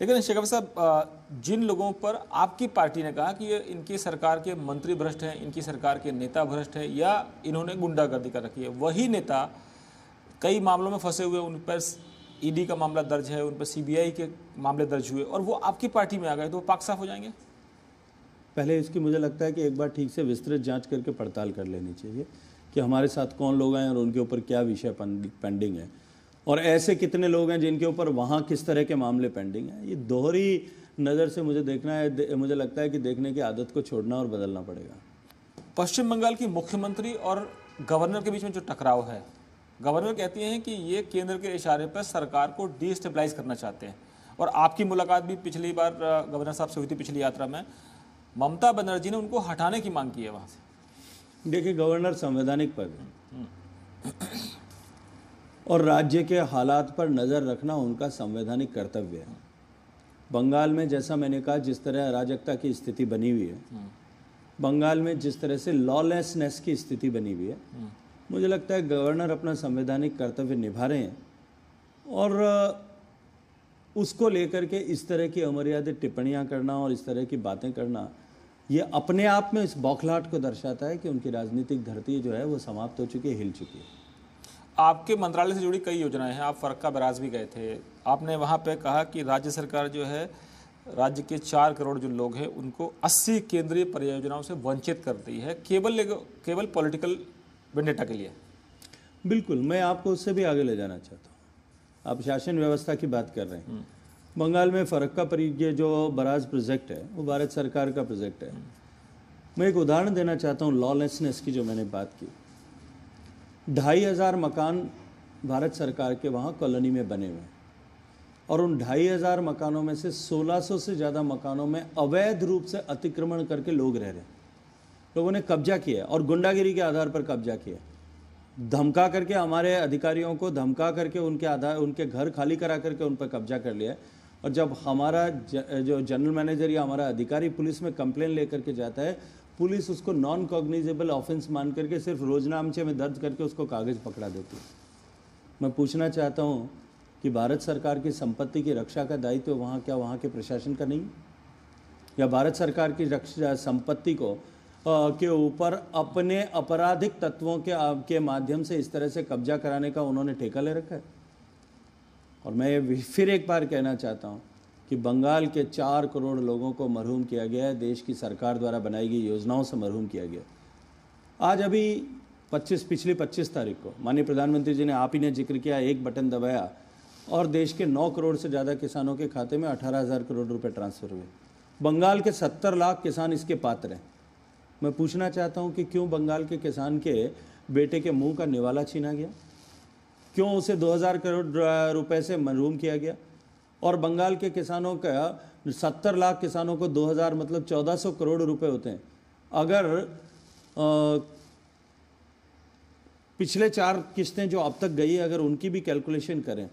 लेकिन शेखर साहब जिन लोगों पर आपकी पार्टी ने कहा कि ये इनकी सरकार के मंत्री भ्रष्ट हैं इनकी सरकार के नेता भ्रष्ट हैं या इन्होंने गुंडागर्दी कर रखी है वही नेता कई मामलों में फंसे हुए उन पर ईडी का मामला दर्ज है उन पर सीबीआई के मामले दर्ज हुए और वो आपकी पार्टी में आ गए तो वो पाक साफ हो जाएंगे पहले इसकी मुझे लगता है कि एक बार ठीक से विस्तृत जांच करके पड़ताल कर लेनी चाहिए कि हमारे साथ कौन लोग आए और उनके ऊपर क्या विषय पेंडिंग है और ऐसे कितने लोग हैं जिनके ऊपर वहाँ किस तरह के मामले पेंडिंग हैं ये दोहरी नज़र से मुझे देखना है मुझे लगता है कि देखने की आदत को छोड़ना और बदलना पड़ेगा पश्चिम बंगाल की मुख्यमंत्री और गवर्नर के बीच में जो टकराव है गवर्नर कहती हैं कि ये केंद्र के इशारे पर सरकार को डिस्टेबलाइज करना चाहते हैं और आपकी मुलाकात भी पिछली बार गवर्नर साहब से हुई थी पिछली यात्रा में ममता बनर्जी ने उनको हटाने की मांग की है वहाँ से देखिए गवर्नर संवैधानिक पद है और राज्य के हालात पर नज़र रखना उनका संवैधानिक कर्तव्य है बंगाल में जैसा मैंने कहा जिस तरह अराजकता की स्थिति बनी हुई है बंगाल में जिस तरह से लॉलेसनेस की स्थिति बनी हुई है मुझे लगता है गवर्नर अपना संवैधानिक कर्तव्य निभा रहे हैं और उसको लेकर के इस तरह की अमर्यादित टिप्पणियां करना और इस तरह की बातें करना ये अपने आप में इस बौखलाहट को दर्शाता है कि उनकी राजनीतिक धरती जो है वो समाप्त हो चुकी है हिल चुकी है आपके मंत्रालय से जुड़ी कई योजनाएं हैं आप फरक्का बराज भी गए थे आपने वहाँ पे कहा कि राज्य सरकार जो है राज्य के चार करोड़ जो लोग हैं उनको 80 केंद्रीय परियोजनाओं से वंचित कर दी है केवल केवल पॉलिटिकल विंडेटा के लिए बिल्कुल मैं आपको उससे भी आगे ले जाना चाहता हूँ आप शासन व्यवस्था की बात कर रहे हैं हम्म। बंगाल में फरक्का परिज्ञ जो बराज प्रोजेक्ट है वो भारत सरकार का प्रोजेक्ट है मैं एक उदाहरण देना चाहता हूँ लॉलेसनेस की जो मैंने बात की ढाई हज़ार मकान भारत सरकार के वहाँ कॉलोनी में बने हुए हैं और उन ढाई हज़ार मकानों में से 1600 से ज़्यादा मकानों में अवैध रूप से अतिक्रमण करके लोग रह रहे हैं लोगों ने कब्जा किया और गुंडागिरी के आधार पर कब्जा किया धमका करके हमारे अधिकारियों को धमका करके उनके आधार उनके घर खाली करा करके उन पर कब्जा कर लिया और जब हमारा ज, जो जनरल मैनेजर या हमारा अधिकारी पुलिस में कंप्लेन लेकर के जाता है पुलिस उसको नॉन कॉग्निजेबल ऑफेंस मान करके सिर्फ रोजनामचे में दर्ज करके उसको कागज़ पकड़ा देती है मैं पूछना चाहता हूँ कि भारत सरकार की संपत्ति की रक्षा का दायित्व तो वहाँ क्या वहाँ के प्रशासन का नहीं या भारत सरकार की रक्षा संपत्ति को आ, के ऊपर अपने अपराधिक तत्वों के के माध्यम से इस तरह से कब्जा कराने का उन्होंने ठेका ले रखा है और मैं ये फिर एक बार कहना चाहता हूँ कि बंगाल के चार करोड़ लोगों को मरहूम किया गया है देश की सरकार द्वारा बनाई गई योजनाओं से मरहूम किया गया आज अभी 25 पिछली 25 तारीख को माननीय प्रधानमंत्री जी ने आप ही ने जिक्र किया एक बटन दबाया और देश के 9 करोड़ से ज़्यादा किसानों के खाते में अठारह हज़ार करोड़ रुपए ट्रांसफ़र हुए बंगाल के 70 लाख किसान इसके पात्र हैं मैं पूछना चाहता हूँ कि क्यों बंगाल के किसान के बेटे के मुंह का निवाला छीना गया क्यों उसे 2000 करोड़ रुपए से महरूम किया गया और बंगाल के किसानों का 70 लाख किसानों को 2000 मतलब 1400 करोड़ रुपए होते हैं अगर आ, पिछले चार किस्तें जो अब तक गई अगर उनकी भी कैलकुलेशन करें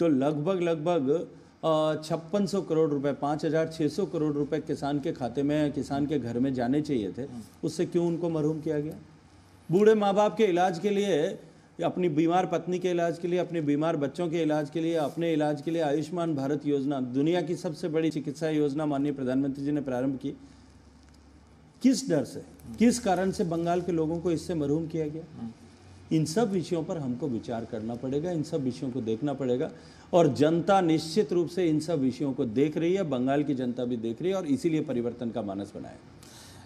तो लगभग लगभग छप्पन सौ करोड़ रुपए पाँच हज़ार छः सौ करोड़ रुपए किसान के खाते में किसान के घर में जाने चाहिए थे हाँ। उससे क्यों उनको मरहूम किया गया बूढ़े माँ बाप के इलाज के लिए अपनी बीमार पत्नी के इलाज के लिए अपने बीमार बच्चों के इलाज के लिए अपने इलाज के लिए आयुष्मान भारत योजना दुनिया की सबसे बड़ी चिकित्सा योजना माननीय प्रधानमंत्री जी ने प्रारंभ की किस डर से किस कारण से बंगाल के लोगों को इससे मरहूम किया गया इन सब विषयों पर हमको विचार करना पड़ेगा इन सब विषयों को देखना पड़ेगा और जनता निश्चित रूप से इन सब विषयों को देख रही है बंगाल की जनता भी देख रही है और इसीलिए परिवर्तन का मानस बनाया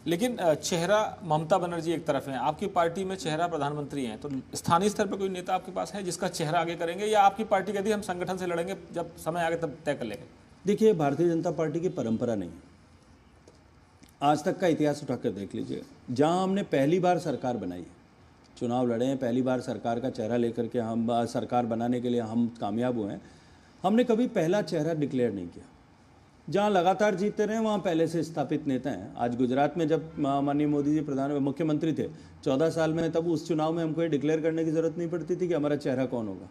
लेकिन चेहरा ममता बनर्जी एक तरफ है आपकी पार्टी में चेहरा प्रधानमंत्री हैं तो स्थानीय स्तर पर कोई नेता आपके पास है जिसका चेहरा आगे करेंगे या आपकी पार्टी कहती हम संगठन से लड़ेंगे जब समय आगे तब तय कर लेंगे देखिए भारतीय जनता पार्टी की परंपरा नहीं है आज तक का इतिहास उठा कर देख लीजिए जहाँ हमने पहली बार सरकार बनाई है चुनाव लड़े हैं पहली बार सरकार का चेहरा लेकर के हम सरकार बनाने के लिए हम कामयाब हुए हैं हमने कभी पहला चेहरा डिक्लेयर नहीं किया जहाँ लगातार जीतते रहे वहाँ पहले से स्थापित नेता हैं आज गुजरात में जब माननीय मोदी जी प्रधान मुख्यमंत्री थे चौदह साल में तब उस चुनाव में हमको ये डिक्लेयर करने की ज़रूरत नहीं पड़ती थी कि हमारा चेहरा कौन होगा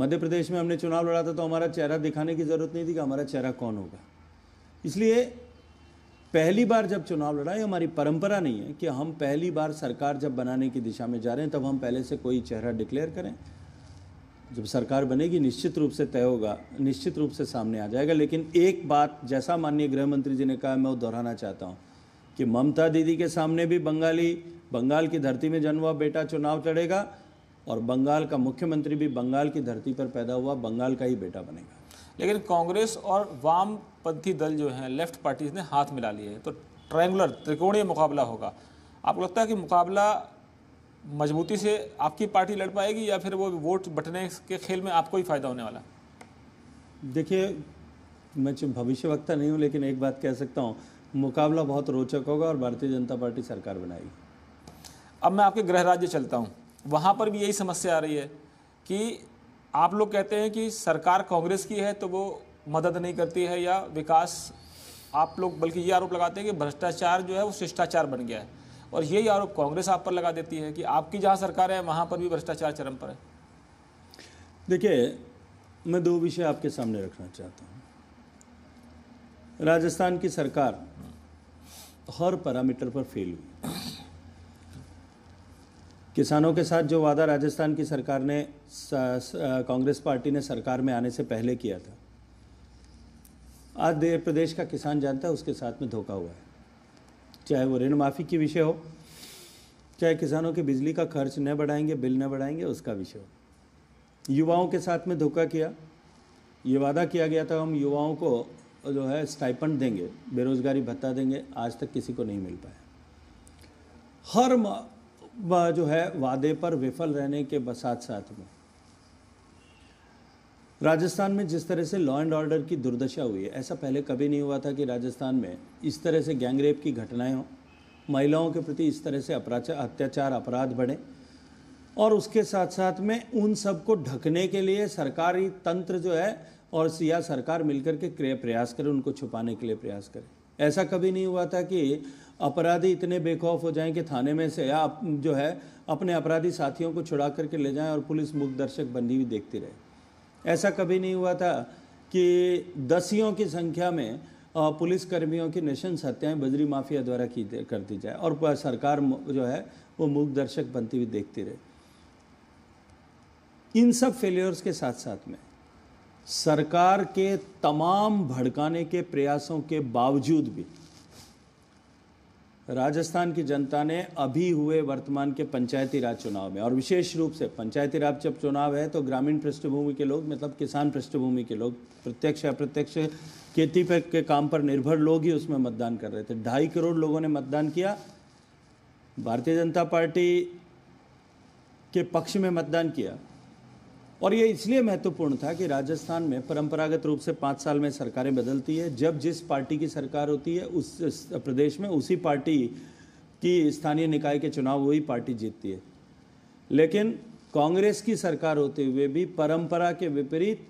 मध्य प्रदेश में हमने चुनाव लड़ा था तो हमारा चेहरा दिखाने की ज़रूरत नहीं थी कि हमारा चेहरा कौन होगा इसलिए पहली बार जब चुनाव लड़ा ये हमारी परंपरा नहीं है कि हम पहली बार सरकार जब बनाने की दिशा में जा रहे हैं तब हम पहले से कोई चेहरा डिक्लेयर करें जब सरकार बनेगी निश्चित रूप से तय होगा निश्चित रूप से सामने आ जाएगा लेकिन एक बात जैसा माननीय गृह मंत्री जी ने कहा मैं वो दोहराना चाहता हूँ कि ममता दीदी के सामने भी बंगाली बंगाल की धरती में जन्म हुआ बेटा चुनाव लड़ेगा और बंगाल का मुख्यमंत्री भी बंगाल की धरती पर पैदा हुआ बंगाल का ही बेटा बनेगा लेकिन कांग्रेस और वामपंथी दल जो हैं लेफ्ट पार्टीज ने हाथ मिला लिए तो ट्रायंगुलर त्रिकोणीय मुकाबला होगा आपको लगता है कि मुकाबला मजबूती से आपकी पार्टी लड़ पाएगी या फिर वो वोट बटने के खेल में आपको ही फ़ायदा होने वाला देखिए मैं भविष्य वक्ता नहीं हूँ लेकिन एक बात कह सकता हूँ मुकाबला बहुत रोचक होगा और भारतीय जनता पार्टी सरकार बनाएगी अब मैं आपके गृह राज्य चलता हूँ वहाँ पर भी यही समस्या आ रही है कि आप लोग कहते हैं कि सरकार कांग्रेस की है तो वो मदद नहीं करती है या विकास आप लोग बल्कि ये आरोप लगाते हैं कि भ्रष्टाचार जो है वो शिष्टाचार बन गया है और यही आरोप कांग्रेस आप पर लगा देती है कि आपकी जहाँ सरकार है वहाँ पर भी भ्रष्टाचार चरम पर है देखिए मैं दो विषय आपके सामने रखना चाहता हूँ राजस्थान की सरकार हर पैरामीटर पर फेल हुई किसानों के साथ जो वादा राजस्थान की सरकार ने कांग्रेस पार्टी ने सरकार में आने से पहले किया था आज प्रदेश का किसान जानता है उसके साथ में धोखा हुआ है चाहे वो ऋण माफ़ी की विषय हो चाहे किसानों के बिजली का खर्च न बढ़ाएंगे बिल न बढ़ाएंगे उसका विषय हो युवाओं के साथ में धोखा किया ये वादा किया गया था हम युवाओं को जो है स्टाइपन देंगे बेरोज़गारी भत्ता देंगे आज तक किसी को नहीं मिल पाया हर जो है वादे पर विफल रहने के साथ साथ में राजस्थान में जिस तरह से लॉ एंड ऑर्डर की दुर्दशा हुई है ऐसा पहले कभी नहीं हुआ था कि राजस्थान में इस तरह से गैंगरेप की घटनाएं हों महिलाओं के प्रति इस तरह से अपराचार अत्याचार अपराध बढ़े और उसके साथ साथ में उन सबको ढकने के लिए सरकारी तंत्र जो है और सिया सरकार मिलकर के क्रिय प्रयास करें उनको छुपाने के लिए प्रयास करें ऐसा कभी नहीं हुआ था कि अपराधी इतने बेखौफ हो जाएं कि थाने में से या जो है अपने अपराधी साथियों को छुड़ा करके ले जाएं और पुलिस मुख दर्शक बंदी भी देखती रहे ऐसा कभी नहीं हुआ था कि दसियों की संख्या में पुलिसकर्मियों की निशंस हत्याएं बजरी माफिया द्वारा की कर दी जाए और सरकार जो है वो मूक दर्शक बनती हुई देखती रहे इन सब फेलियर्स के साथ साथ में सरकार के तमाम भड़काने के प्रयासों के बावजूद भी राजस्थान की जनता ने अभी हुए वर्तमान के पंचायती राज चुनाव में और विशेष रूप से पंचायती राज जब चुनाव है तो ग्रामीण पृष्ठभूमि के लोग मतलब किसान पृष्ठभूमि के लोग प्रत्यक्ष अप्रत्यक्ष खेती पर के काम पर निर्भर लोग ही उसमें मतदान कर रहे थे ढाई करोड़ लोगों ने मतदान किया भारतीय जनता पार्टी के पक्ष में मतदान किया और ये इसलिए महत्वपूर्ण था कि राजस्थान में परंपरागत रूप से पाँच साल में सरकारें बदलती है जब जिस पार्टी की सरकार होती है उस प्रदेश में उसी पार्टी की स्थानीय निकाय के चुनाव वही पार्टी जीतती है लेकिन कांग्रेस की सरकार होते हुए भी परंपरा के विपरीत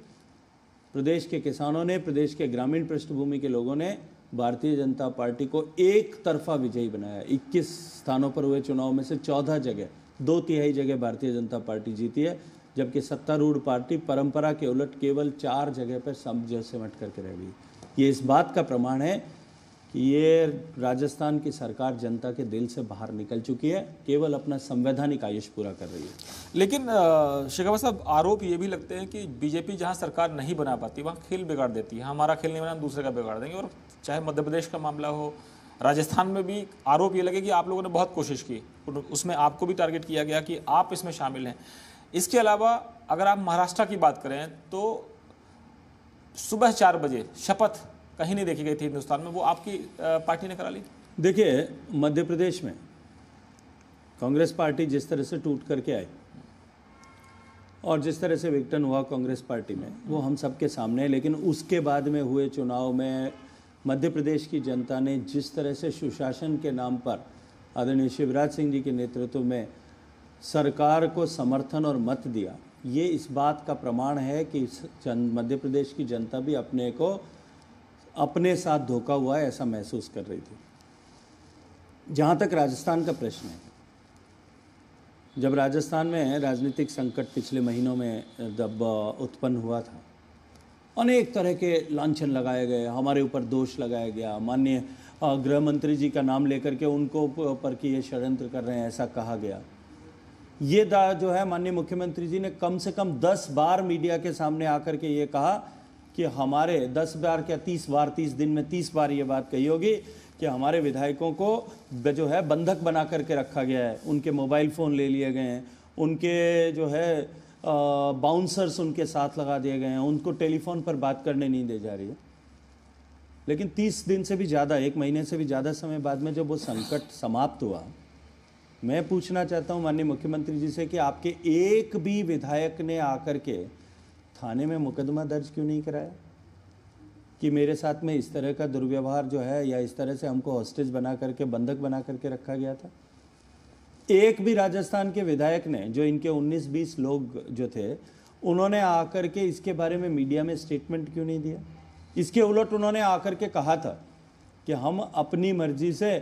प्रदेश के किसानों ने प्रदेश के ग्रामीण पृष्ठभूमि के लोगों ने भारतीय जनता पार्टी को एक तरफा विजयी बनाया 21 स्थानों पर हुए चुनाव में से 14 जगह दो तिहाई जगह भारतीय जनता पार्टी जीती है जबकि सत्तारूढ़ पार्टी परंपरा के उलट केवल चार जगह पर समझ से मट करके रह गई ये इस बात का प्रमाण है कि ये राजस्थान की सरकार जनता के दिल से बाहर निकल चुकी है केवल अपना संवैधानिक आयुष पूरा कर रही है लेकिन शेखावत साहब आरोप ये भी लगते हैं कि बीजेपी जहां सरकार नहीं बना पाती वहां खेल बिगाड़ देती है हमारा खेल नहीं बना दूसरे का बिगाड़ देंगे और चाहे मध्य प्रदेश का मामला हो राजस्थान में भी आरोप ये लगे कि आप लोगों ने बहुत कोशिश की उसमें आपको भी टारगेट किया गया कि आप इसमें शामिल हैं इसके अलावा अगर आप महाराष्ट्र की बात करें तो सुबह चार बजे शपथ कहीं नहीं देखी गई थी हिंदुस्तान में वो आपकी पार्टी ने करा ली देखिए मध्य प्रदेश में कांग्रेस पार्टी जिस तरह से टूट करके आई और जिस तरह से विघटन हुआ कांग्रेस पार्टी में वो हम सबके सामने है लेकिन उसके बाद में हुए चुनाव में मध्य प्रदेश की जनता ने जिस तरह से सुशासन के नाम पर आदरणीय शिवराज सिंह जी के नेतृत्व में सरकार को समर्थन और मत दिया ये इस बात का प्रमाण है कि मध्य प्रदेश की जनता भी अपने को अपने साथ धोखा हुआ है ऐसा महसूस कर रही थी जहाँ तक राजस्थान का प्रश्न है जब राजस्थान में राजनीतिक संकट पिछले महीनों में जब उत्पन्न हुआ था अनेक तरह के लांछन लगाए गए हमारे ऊपर दोष लगाया गया माननीय गृह मंत्री जी का नाम लेकर के उनको ऊपर कि ये षडयंत्र कर रहे हैं ऐसा कहा गया ये जो है माननीय मुख्यमंत्री जी ने कम से कम दस बार मीडिया के सामने आकर के ये कहा कि हमारे दस बार क्या तीस बार तीस दिन में तीस बार ये बात कही होगी कि हमारे विधायकों को जो है बंधक बना करके रखा गया है उनके मोबाइल फ़ोन ले लिए गए हैं उनके जो है बाउंसर्स उनके साथ लगा दिए गए हैं उनको टेलीफोन पर बात करने नहीं दे जा रही है लेकिन तीस दिन से भी ज़्यादा एक महीने से भी ज़्यादा समय बाद में जब वो संकट समाप्त हुआ मैं पूछना चाहता हूं माननीय मुख्यमंत्री जी से कि आपके एक भी विधायक ने आकर के थाने में मुकदमा दर्ज क्यों नहीं कराया कि मेरे साथ में इस तरह का दुर्व्यवहार जो है या इस तरह से हमको हॉस्टेज बना करके बंधक बना करके रखा गया था एक भी राजस्थान के विधायक ने जो इनके 19-20 लोग जो थे उन्होंने आकर के इसके बारे में मीडिया में स्टेटमेंट क्यों नहीं दिया इसके उलट उन्होंने आकर के कहा था कि हम अपनी मर्जी से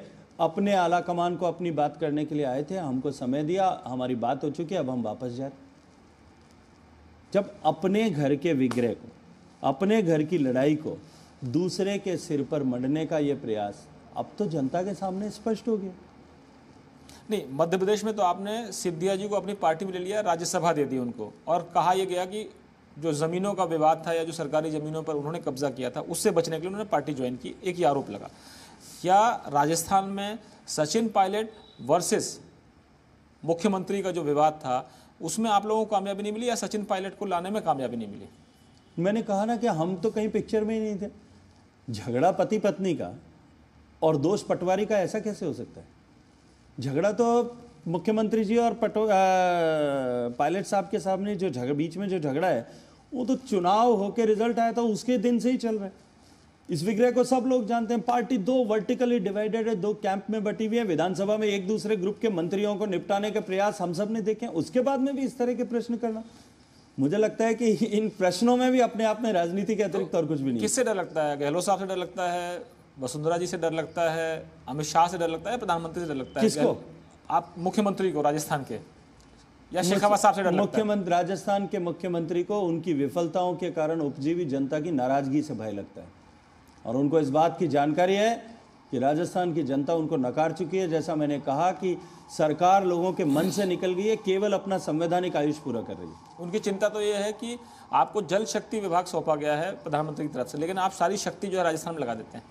अपने आला कमान को अपनी बात करने के लिए आए थे हमको समय दिया हमारी बात हो चुकी अब हम वापस जाते जब अपने घर के विग्रह को अपने घर की लड़ाई को दूसरे के सिर पर मंडने का ये प्रयास अब तो जनता के सामने स्पष्ट हो गया नहीं मध्य प्रदेश में तो आपने सिद्धिया जी को अपनी पार्टी में ले लिया राज्यसभा दे दी उनको और कहा यह गया कि जो ज़मीनों का विवाद था या जो सरकारी ज़मीनों पर उन्होंने कब्जा किया था उससे बचने के लिए उन्होंने पार्टी ज्वाइन की एक ही आरोप लगा क्या राजस्थान में सचिन पायलट वर्सेस मुख्यमंत्री का जो विवाद था उसमें आप लोगों को कामयाबी नहीं मिली या सचिन पायलट को लाने में कामयाबी नहीं मिली मैंने कहा ना कि हम तो कहीं पिक्चर में ही नहीं थे झगड़ा पति पत्नी का और दोष पटवारी का ऐसा कैसे हो सकता है झगड़ा तो मुख्यमंत्री जी और पटो पायलट साहब के सामने जो झगड़ा बीच में जो झगड़ा है वो तो चुनाव होकर रिजल्ट आया था उसके दिन से ही चल रहा है इस विग्रह को सब लोग जानते हैं पार्टी दो वर्टिकली डिवाइडेड है दो कैंप में बटी हुई है विधानसभा में एक दूसरे ग्रुप के मंत्रियों को निपटाने के प्रयास हम सब ने देखे उसके बाद में भी इस तरह के प्रश्न करना मुझे लगता है कि इन प्रश्नों में भी अपने आप में राजनीति के अतिरिक्त तो और कुछ भी नहीं किससे डर लगता है गहलोत साहब से डर लगता है वसुंधरा जी से डर लगता है अमित शाह से डर लगता है प्रधानमंत्री से डर लगता है किसको आप मुख्यमंत्री को राजस्थान के या शेखावत साहब से डर मुख्यमंत्री राजस्थान के मुख्यमंत्री को उनकी विफलताओं के कारण उपजीवी जनता की नाराजगी से भय लगता है और उनको इस बात की जानकारी है कि राजस्थान की जनता उनको नकार चुकी है जैसा मैंने कहा कि सरकार लोगों के मन से निकल गई है केवल अपना संवैधानिक आयुष पूरा कर रही है उनकी चिंता तो ये है कि आपको जल शक्ति विभाग सौंपा गया है प्रधानमंत्री की तरफ से लेकिन आप सारी शक्ति जो है राजस्थान में लगा देते हैं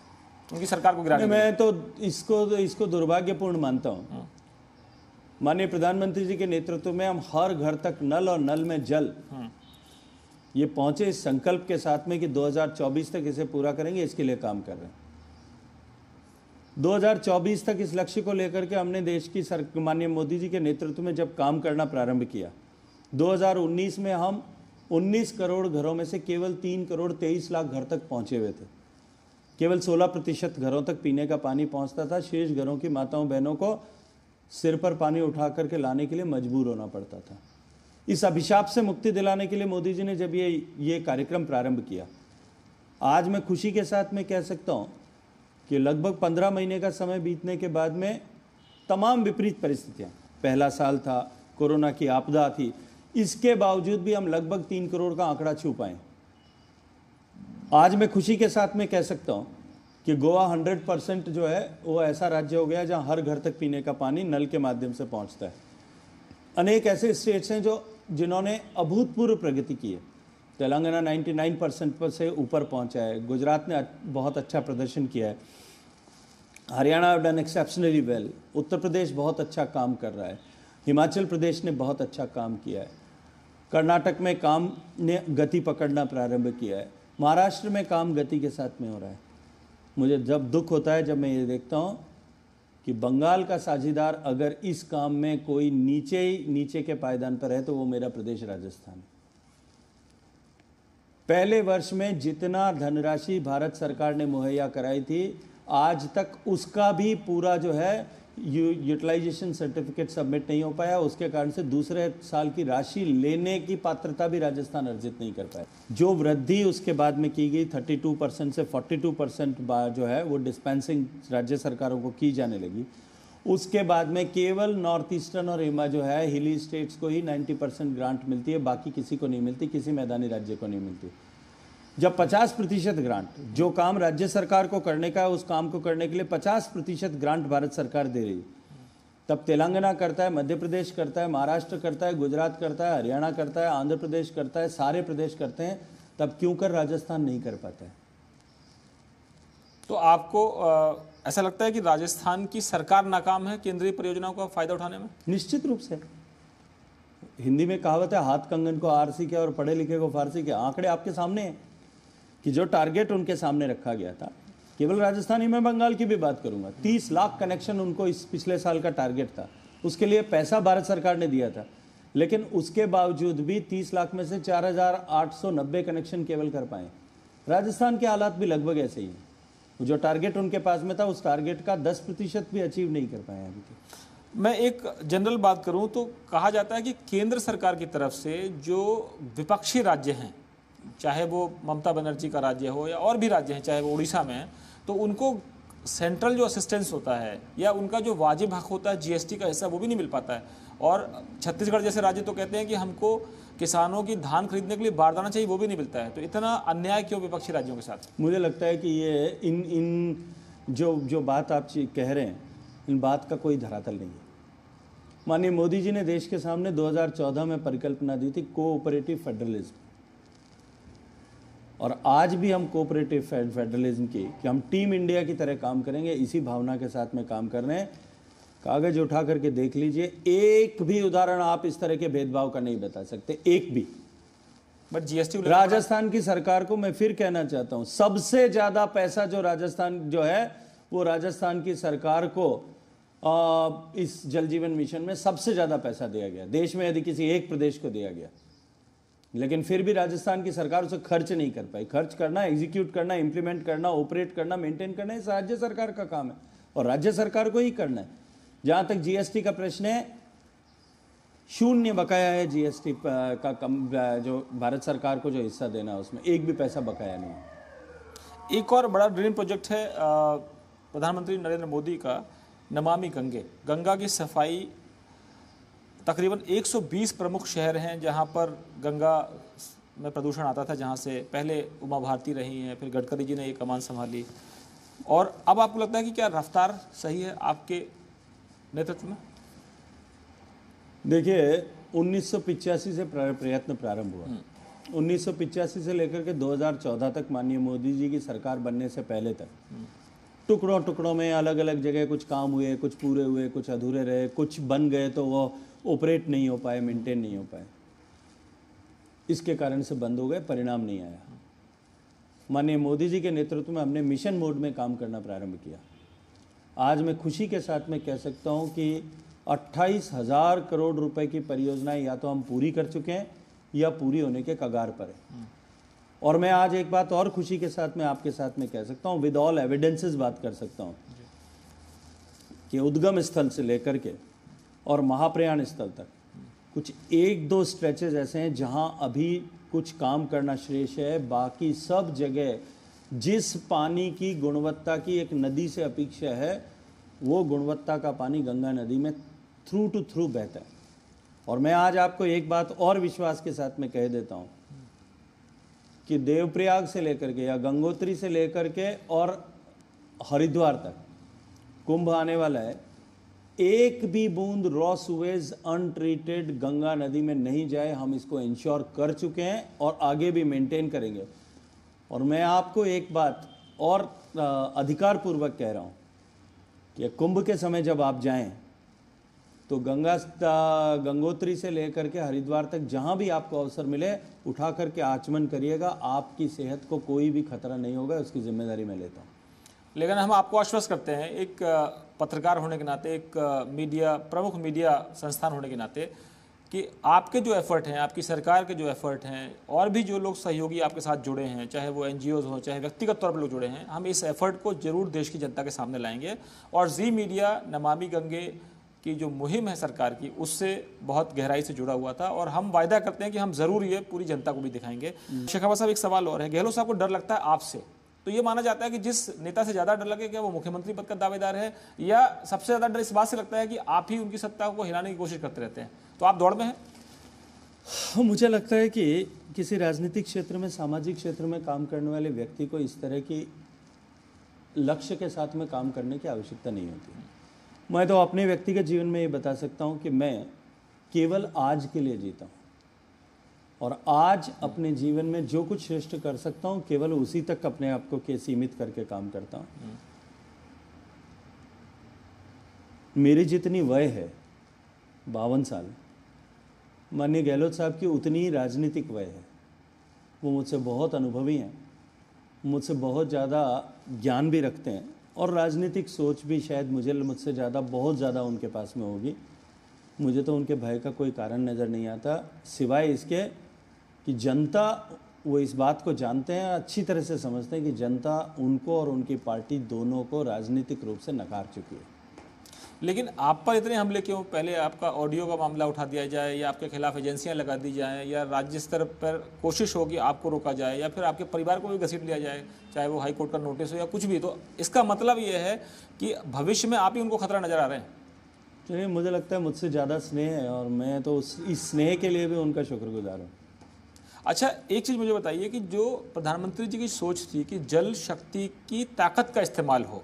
उनकी सरकार को गिरा मैं तो इसको इसको दुर्भाग्यपूर्ण मानता हूँ हाँ। माननीय प्रधानमंत्री जी के नेतृत्व में हम हर घर तक नल और नल में जल हाँ। ये पहुंचे इस संकल्प के साथ में कि 2024 तक इसे पूरा करेंगे इसके लिए काम कर रहे हैं 2024 तक इस लक्ष्य को लेकर के हमने देश की सर माननीय मोदी जी के नेतृत्व में जब काम करना प्रारंभ किया 2019 में हम 19 करोड़ घरों में से केवल 3 करोड़ 23 लाख घर तक पहुंचे हुए थे केवल 16 प्रतिशत घरों तक पीने का पानी पहुंचता था शेष घरों की माताओं बहनों को सिर पर पानी उठा करके लाने के लिए मजबूर होना पड़ता था इस अभिशाप से मुक्ति दिलाने के लिए मोदी जी ने जब ये ये कार्यक्रम प्रारंभ किया आज मैं खुशी के साथ में कह सकता हूँ कि लगभग पंद्रह महीने का समय बीतने के बाद में तमाम विपरीत परिस्थितियाँ पहला साल था कोरोना की आपदा थी इसके बावजूद भी हम लगभग तीन करोड़ का आंकड़ा छू पाए आज मैं खुशी के साथ में कह सकता हूँ कि गोवा 100 परसेंट जो है वो ऐसा राज्य हो गया जहाँ हर घर तक पीने का पानी नल के माध्यम से पहुँचता है अनेक ऐसे स्टेट्स हैं जो जिन्होंने अभूतपूर्व प्रगति की है तेलंगाना 99 परसेंट पर से ऊपर पहुंचा है गुजरात ने बहुत अच्छा प्रदर्शन किया है Haryana done exceptionally well Uttar Pradesh बहुत अच्छा काम कर रहा है हिमाचल प्रदेश ने बहुत अच्छा काम किया है कर्नाटक में काम ने गति पकड़ना प्रारंभ किया है महाराष्ट्र में काम गति के साथ में हो रहा है मुझे जब दुख होता है जब मैं ये देखता हूँ कि बंगाल का साझेदार अगर इस काम में कोई नीचे ही नीचे के पायदान पर है तो वो मेरा प्रदेश राजस्थान है पहले वर्ष में जितना धनराशि भारत सरकार ने मुहैया कराई थी आज तक उसका भी पूरा जो है यू यूटिलाइजेशन सर्टिफिकेट सबमिट नहीं हो पाया उसके कारण से दूसरे साल की राशि लेने की पात्रता भी राजस्थान अर्जित नहीं कर पाया जो वृद्धि उसके बाद में की गई 32 परसेंट से 42 परसेंट जो है वो डिस्पेंसिंग राज्य सरकारों को की जाने लगी उसके बाद में केवल नॉर्थ ईस्टर्न और हिमा जो है हिली स्टेट्स को ही 90 परसेंट ग्रांट मिलती है बाकी किसी को नहीं मिलती किसी मैदानी राज्य को नहीं मिलती जब 50 प्रतिशत ग्रांट जो काम राज्य सरकार को करने का है उस काम को करने के लिए 50 प्रतिशत ग्रांट भारत सरकार दे रही है तब तेलंगाना करता है मध्य प्रदेश करता है महाराष्ट्र करता है गुजरात करता है हरियाणा करता है आंध्र प्रदेश करता है सारे प्रदेश करते हैं तब क्यों कर राजस्थान नहीं कर पाता है तो आपको आ, ऐसा लगता है कि राजस्थान की सरकार नाकाम है केंद्रीय परियोजनाओं का फायदा उठाने में निश्चित रूप से हिंदी में कहावत है हाथ कंगन को आरसी के और पढ़े लिखे को फारसी के आंकड़े आपके सामने हैं कि जो टारगेट उनके सामने रखा गया था केवल राजस्थान ही मैं बंगाल की भी बात करूंगा तीस लाख कनेक्शन उनको इस पिछले साल का टारगेट था उसके लिए पैसा भारत सरकार ने दिया था लेकिन उसके बावजूद भी तीस लाख में से चार हजार आठ सौ नब्बे कनेक्शन केवल कर पाए राजस्थान के हालात भी लगभग ऐसे ही हैं जो टारगेट उनके पास में था उस टारगेट का दस प्रतिशत भी अचीव नहीं कर पाए अभी तक मैं एक जनरल बात करूं तो कहा जाता है कि केंद्र सरकार की तरफ से जो विपक्षी राज्य हैं चाहे वो ममता बनर्जी का राज्य हो या और भी राज्य हैं चाहे वो उड़ीसा में तो उनको सेंट्रल जो असिस्टेंस होता है या उनका जो वाजिब हक होता है जीएसटी का हिस्सा वो भी नहीं मिल पाता है और छत्तीसगढ़ जैसे राज्य तो कहते हैं कि हमको किसानों की धान खरीदने के लिए बारदाना चाहिए वो भी नहीं मिलता है तो इतना अन्याय क्यों विपक्षी राज्यों के साथ मुझे लगता है कि ये इन इन जो जो बात आप कह रहे हैं इन बात का कोई धरातल नहीं है माननीय मोदी जी ने देश के सामने दो में परिकल्पना दी थी कोऑपरेटिव फेडरलिज्म और आज भी हम कोऑपरेटिव फेडरलिज्म की कि हम टीम इंडिया की तरह काम करेंगे इसी भावना के साथ में काम कर रहे हैं कागज उठा करके देख लीजिए एक भी उदाहरण आप इस तरह के भेदभाव का नहीं बता सकते एक भी बट जीएसटी राजस्थान की सरकार को मैं फिर कहना चाहता हूं सबसे ज्यादा पैसा जो राजस्थान जो है वो राजस्थान की सरकार को आ, इस जल जीवन मिशन में सबसे ज्यादा पैसा दिया गया देश में यदि किसी एक प्रदेश को दिया गया लेकिन फिर भी राजस्थान की सरकार उसे खर्च नहीं कर पाई खर्च करना एग्जीक्यूट करना इम्प्लीमेंट करना ऑपरेट करना मेंटेन करना ये राज्य सरकार का काम है और राज्य सरकार को ही करना है जहां तक जीएसटी का प्रश्न है शून्य बकाया है जीएसटी का कम जो भारत सरकार को जो हिस्सा देना है उसमें एक भी पैसा बकाया नहीं एक और बड़ा ड्रीम प्रोजेक्ट है प्रधानमंत्री नरेंद्र मोदी का नमामि गंगे गंगा की सफाई तकरीबन 120 प्रमुख शहर हैं जहां पर गंगा में प्रदूषण आता था जहाँ से पहले उमा भारती रही हैं फिर गडकरी जी ने ये कमान संभाली और अब आपको लगता है कि क्या रफ्तार सही है आपके नेतृत्व में देखिए उन्नीस से प्रयत्न प्रारंभ हुआ हम्म। उन्नीस से लेकर के 2014 तक माननीय मोदी जी की सरकार बनने से पहले तक हम्म। टुकड़ों टुकड़ों में अलग अलग जगह कुछ काम हुए कुछ पूरे हुए कुछ अधूरे रहे कुछ बन गए तो वो ऑपरेट नहीं हो पाए मेंटेन नहीं हो पाए इसके कारण से बंद हो गए परिणाम नहीं आया माननीय मोदी जी के नेतृत्व में हमने मिशन मोड में काम करना प्रारंभ किया आज मैं खुशी के साथ में कह सकता हूं कि अट्ठाईस हज़ार करोड़ रुपए की परियोजनाएं या तो हम पूरी कर चुके हैं या पूरी होने के कगार पर है हम्म। और मैं आज एक बात और खुशी के साथ में आपके साथ में कह सकता हूँ विद ऑल एविडेंसेस बात कर सकता हूँ कि उद्गम स्थल से लेकर के और महाप्रयाण स्थल तक कुछ एक दो स्ट्रेचेज ऐसे हैं जहां अभी कुछ काम करना श्रेष्ठ है बाकी सब जगह जिस पानी की गुणवत्ता की एक नदी से अपेक्षा है वो गुणवत्ता का पानी गंगा नदी में थ्रू टू थ्रू बहता है और मैं आज आपको एक बात और विश्वास के साथ में कह देता हूँ कि देवप्रयाग से लेकर के या गंगोत्री से लेकर के और हरिद्वार तक कुंभ आने वाला है एक भी बूंद रॉ सुवेज अनट्रीटेड गंगा नदी में नहीं जाए हम इसको इंश्योर कर चुके हैं और आगे भी मेंटेन करेंगे और मैं आपको एक बात और अधिकार पूर्वक कह रहा हूँ कि कुंभ के समय जब आप जाएं तो गंगा गंगोत्री से लेकर के हरिद्वार तक जहाँ भी आपको अवसर मिले उठा करके आचमन करिएगा आपकी सेहत को कोई भी खतरा नहीं होगा उसकी जिम्मेदारी मैं लेता हूँ लेकिन हम आपको आश्वस्त करते हैं एक पत्रकार होने के नाते एक मीडिया प्रमुख मीडिया संस्थान होने के नाते कि आपके जो एफर्ट हैं आपकी सरकार के जो एफर्ट हैं और भी जो लोग सहयोगी आपके साथ जुड़े हैं चाहे वो एन हों चाहे व्यक्तिगत तौर पर लोग जुड़े हैं हम इस एफर्ट को जरूर देश की जनता के सामने लाएंगे और जी मीडिया नमामि गंगे की जो मुहिम है सरकार की उससे बहुत गहराई से जुड़ा हुआ था और हम वायदा करते हैं कि हम जरूर ये पूरी जनता को भी दिखाएंगे हम्म। शेखावा साहब एक सवाल और है गहलोत साहब को डर लगता है आपसे तो ये माना जाता है कि जिस नेता से ज़्यादा डर लगेगा वो मुख्यमंत्री पद का दावेदार है या सबसे ज़्यादा डर इस बात से लगता है कि आप ही उनकी सत्ता को हिलाने की कोशिश करते रहते हैं तो आप दौड़ में हैं मुझे लगता है कि किसी राजनीतिक क्षेत्र में सामाजिक क्षेत्र में काम करने वाले व्यक्ति को इस तरह की लक्ष्य के साथ में काम करने की आवश्यकता नहीं होती मैं तो अपने व्यक्तिगत जीवन में ये बता सकता हूँ कि मैं केवल आज के लिए जीता हूँ और आज अपने जीवन में जो कुछ श्रेष्ठ कर सकता हूँ केवल उसी तक अपने आप को के सीमित करके काम करता हूँ हम्म। मेरी जितनी वय है बावन साल माननीय गहलोत साहब की उतनी ही राजनीतिक वय है वो मुझसे बहुत अनुभवी हैं मुझसे बहुत ज़्यादा ज्ञान भी रखते हैं और राजनीतिक सोच भी शायद मुझे मुझसे ज़्यादा बहुत ज़्यादा उनके पास में होगी मुझे तो उनके भय का कोई कारण नज़र नहीं आता सिवाय इसके कि जनता वो इस बात को जानते हैं अच्छी तरह से समझते हैं कि जनता उनको और उनकी पार्टी दोनों को राजनीतिक रूप से नकार चुकी है लेकिन आप पर इतने हमले क्यों पहले आपका ऑडियो का मामला उठा दिया जाए या आपके खिलाफ एजेंसियां लगा दी जाए या राज्य स्तर पर कोशिश होगी आपको रोका जाए या फिर आपके परिवार को भी घसीट लिया जाए चाहे वो हाईकोर्ट का नोटिस हो या कुछ भी तो इसका मतलब ये है कि भविष्य में आप ही उनको खतरा नजर आ रहे हैं चलिए मुझे लगता है मुझसे ज़्यादा स्नेह है और मैं तो उस इस स्नेह के लिए भी उनका शुक्रगुजार हूँ अच्छा एक चीज़ मुझे बताइए कि जो प्रधानमंत्री जी की सोच थी कि जल शक्ति की ताकत का इस्तेमाल हो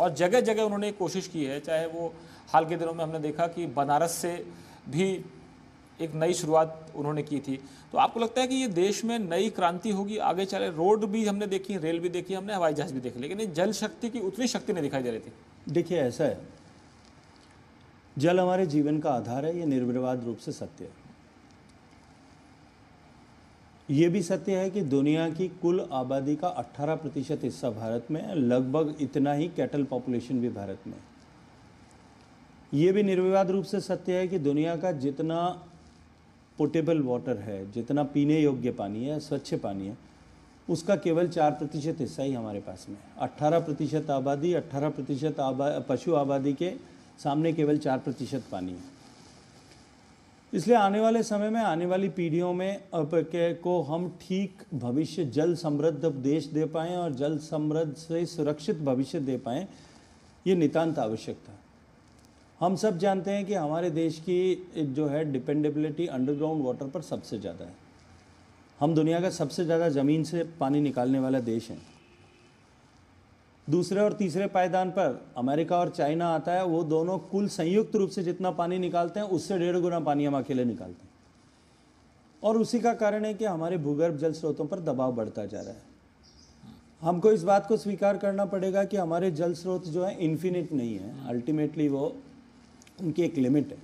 और जगह जगह उन्होंने कोशिश की है चाहे वो हाल के दिनों में हमने देखा कि बनारस से भी एक नई शुरुआत उन्होंने की थी तो आपको लगता है कि ये देश में नई क्रांति होगी आगे चले रोड भी हमने देखी रेल भी देखी हमने हवाई जहाज़ भी देखे लेकिन जल शक्ति की उतनी शक्ति नहीं दिखाई दे रही थी देखिए ऐसा है जल हमारे जीवन का आधार है ये निर्विवाद रूप से सत्य है ये भी सत्य है कि दुनिया की कुल आबादी का 18 प्रतिशत हिस्सा भारत में लगभग इतना ही कैटल पॉपुलेशन भी भारत में ये भी निर्विवाद रूप से सत्य है कि दुनिया का जितना पोटेबल वाटर है जितना पीने योग्य पानी है स्वच्छ पानी है उसका केवल चार प्रतिशत हिस्सा ही हमारे पास में है अट्ठारह प्रतिशत आबादी अट्ठारह प्रतिशत आबा पशु आबादी के सामने केवल चार प्रतिशत पानी है इसलिए आने वाले समय में आने वाली पीढ़ियों में अब के को हम ठीक भविष्य जल समृद्ध देश दे पाएँ और जल समृद्ध से सुरक्षित भविष्य दे पाएँ ये नितान्त आवश्यकता था हम सब जानते हैं कि हमारे देश की जो है डिपेंडेबिलिटी अंडरग्राउंड वाटर पर सबसे ज़्यादा है हम दुनिया का सबसे ज़्यादा ज़मीन से पानी निकालने वाला देश हैं दूसरे और तीसरे पायदान पर अमेरिका और चाइना आता है वो दोनों कुल संयुक्त रूप से जितना पानी निकालते हैं उससे डेढ़ गुना पानी हम अकेले निकालते हैं और उसी का कारण है कि हमारे भूगर्भ जल स्रोतों पर दबाव बढ़ता जा रहा है हमको इस बात को स्वीकार करना पड़ेगा कि हमारे जल स्रोत जो है इन्फिनिट नहीं है अल्टीमेटली वो उनकी एक लिमिट है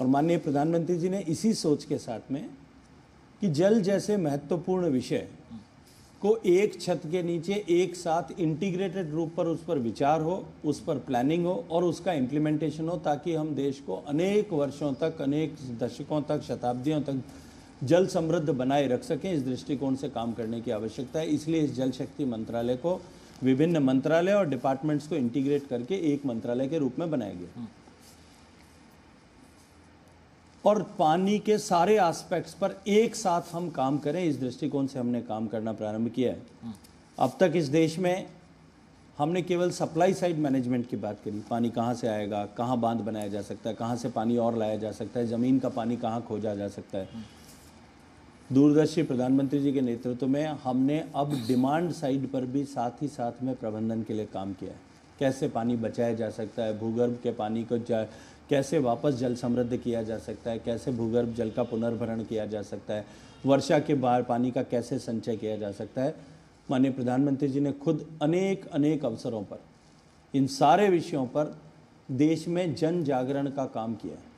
और माननीय प्रधानमंत्री जी ने इसी सोच के साथ में कि जल जैसे महत्वपूर्ण विषय को एक छत के नीचे एक साथ इंटीग्रेटेड रूप पर उस पर विचार हो उस पर प्लानिंग हो और उसका इम्प्लीमेंटेशन हो ताकि हम देश को अनेक वर्षों तक अनेक दशकों तक शताब्दियों तक जल समृद्ध बनाए रख सकें इस दृष्टिकोण से काम करने की आवश्यकता है इसलिए इस जल शक्ति मंत्रालय को विभिन्न मंत्रालय और डिपार्टमेंट्स को इंटीग्रेट करके एक मंत्रालय के रूप में बनाया गया और पानी के सारे एस्पेक्ट्स पर एक साथ हम काम करें इस दृष्टिकोण से हमने काम करना प्रारंभ किया है अब तक इस देश में हमने केवल सप्लाई साइड मैनेजमेंट की बात करी पानी कहाँ से आएगा कहाँ बांध बनाया जा सकता है कहाँ से पानी और लाया जा सकता है ज़मीन का पानी कहाँ खोजा जा सकता है दूरदर्शी प्रधानमंत्री जी के नेतृत्व में हमने अब डिमांड साइड पर भी साथ ही साथ में प्रबंधन के लिए काम किया है कैसे पानी बचाया जा सकता है भूगर्भ के पानी को कैसे वापस जल समृद्ध किया जा सकता है कैसे भूगर्भ जल का पुनर्भरण किया जा सकता है वर्षा के बाहर पानी का कैसे संचय किया जा सकता है माननीय प्रधानमंत्री जी ने खुद अनेक अनेक अवसरों पर इन सारे विषयों पर देश में जन जागरण का काम किया है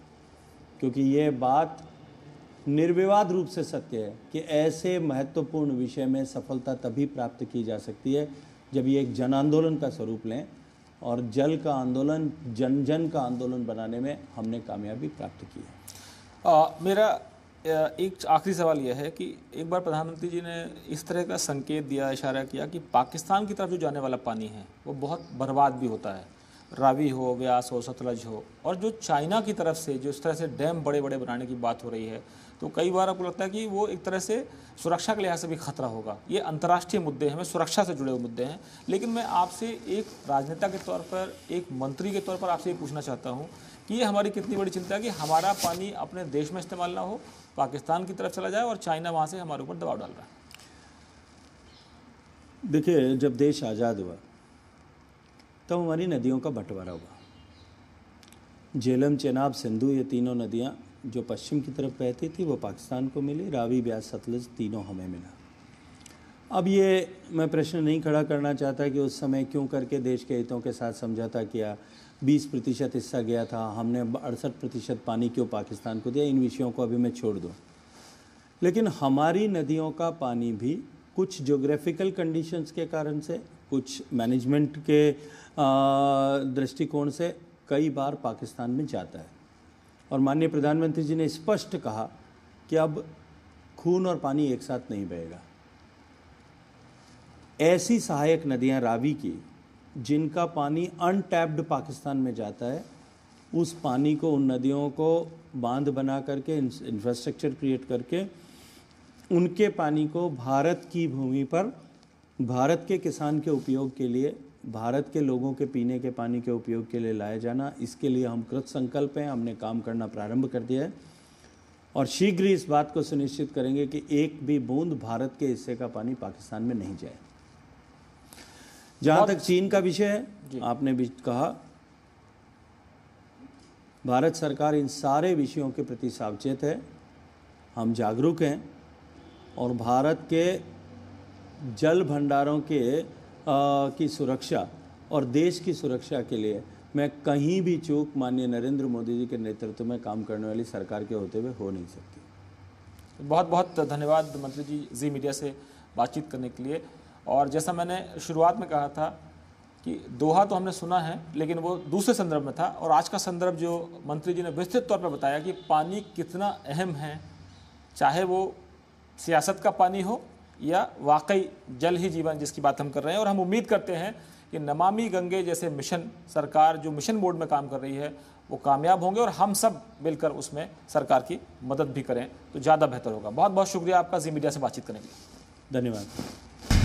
क्योंकि ये बात निर्विवाद रूप से सत्य है कि ऐसे महत्वपूर्ण विषय में सफलता तभी प्राप्त की जा सकती है जब ये एक जन आंदोलन का स्वरूप लें और जल का आंदोलन जन जन का आंदोलन बनाने में हमने कामयाबी प्राप्त की है आ, मेरा एक आखिरी सवाल यह है कि एक बार प्रधानमंत्री जी ने इस तरह का संकेत दिया इशारा किया कि पाकिस्तान की तरफ जो जाने वाला पानी है वो बहुत बर्बाद भी होता है रावी हो व्यास हो सतलज हो और जो चाइना की तरफ से जो इस तरह से डैम बड़े बड़े बनाने की बात हो रही है तो कई बार आपको लगता है कि वो एक तरह से सुरक्षा के लिहाज से भी खतरा होगा ये अंतर्राष्ट्रीय मुद्दे हैं सुरक्षा से जुड़े हुए मुद्दे हैं लेकिन मैं आपसे एक राजनेता के तौर पर एक मंत्री के तौर पर आपसे ये पूछना चाहता हूँ कि ये हमारी कितनी बड़ी चिंता है कि हमारा पानी अपने देश में इस्तेमाल ना हो पाकिस्तान की तरफ चला जाए और चाइना वहाँ से हमारे ऊपर दबाव डाल रहा है देखिए जब देश आज़ाद हुआ तब तो हमारी नदियों का बंटवारा हुआ झेलम चेनाब सिंधु ये तीनों नदियाँ जो पश्चिम की तरफ बहती थी वो पाकिस्तान को मिली रावी ब्याज सतलज तीनों हमें मिला अब ये मैं प्रश्न नहीं खड़ा करना चाहता कि उस समय क्यों करके देश के हितों के साथ समझौता किया 20 प्रतिशत हिस्सा गया था हमने अड़सठ प्रतिशत पानी क्यों पाकिस्तान को दिया इन विषयों को अभी मैं छोड़ दूँ लेकिन हमारी नदियों का पानी भी कुछ जोग्राफिकल कंडीशंस के कारण से कुछ मैनेजमेंट के दृष्टिकोण से कई बार पाकिस्तान में जाता है और माननीय प्रधानमंत्री जी ने स्पष्ट कहा कि अब खून और पानी एक साथ नहीं बहेगा ऐसी सहायक नदियां रावी की जिनका पानी अनटैप्ड पाकिस्तान में जाता है उस पानी को उन नदियों को बांध बना करके इंफ्रास्ट्रक्चर क्रिएट करके उनके पानी को भारत की भूमि पर भारत के किसान के उपयोग के लिए भारत के लोगों के पीने के पानी के उपयोग के लिए लाया जाना इसके लिए हम कृत संकल्प हैं हमने काम करना प्रारंभ कर दिया है और शीघ्र ही इस बात को सुनिश्चित करेंगे कि एक भी बूंद भारत के हिस्से का पानी पाकिस्तान में नहीं जाए जहाँ तक चीन का विषय है आपने भी कहा भारत सरकार इन सारे विषयों के प्रति सावचेत है हम जागरूक हैं और भारत के जल भंडारों के की सुरक्षा और देश की सुरक्षा के लिए मैं कहीं भी चूक माननीय नरेंद्र मोदी जी के नेतृत्व में काम करने वाली सरकार के होते हुए हो नहीं सकती बहुत बहुत धन्यवाद मंत्री जी जी मीडिया से बातचीत करने के लिए और जैसा मैंने शुरुआत में कहा था कि दोहा तो हमने सुना है लेकिन वो दूसरे संदर्भ में था और आज का संदर्भ जो मंत्री जी ने विस्तृत तौर पर बताया कि पानी कितना अहम है चाहे वो सियासत का पानी हो या वाकई जल ही जीवन जिसकी बात हम कर रहे हैं और हम उम्मीद करते हैं कि नमामि गंगे जैसे मिशन सरकार जो मिशन बोर्ड में काम कर रही है वो कामयाब होंगे और हम सब मिलकर उसमें सरकार की मदद भी करें तो ज़्यादा बेहतर होगा बहुत बहुत शुक्रिया आपका जी मीडिया से बातचीत करने के लिए धन्यवाद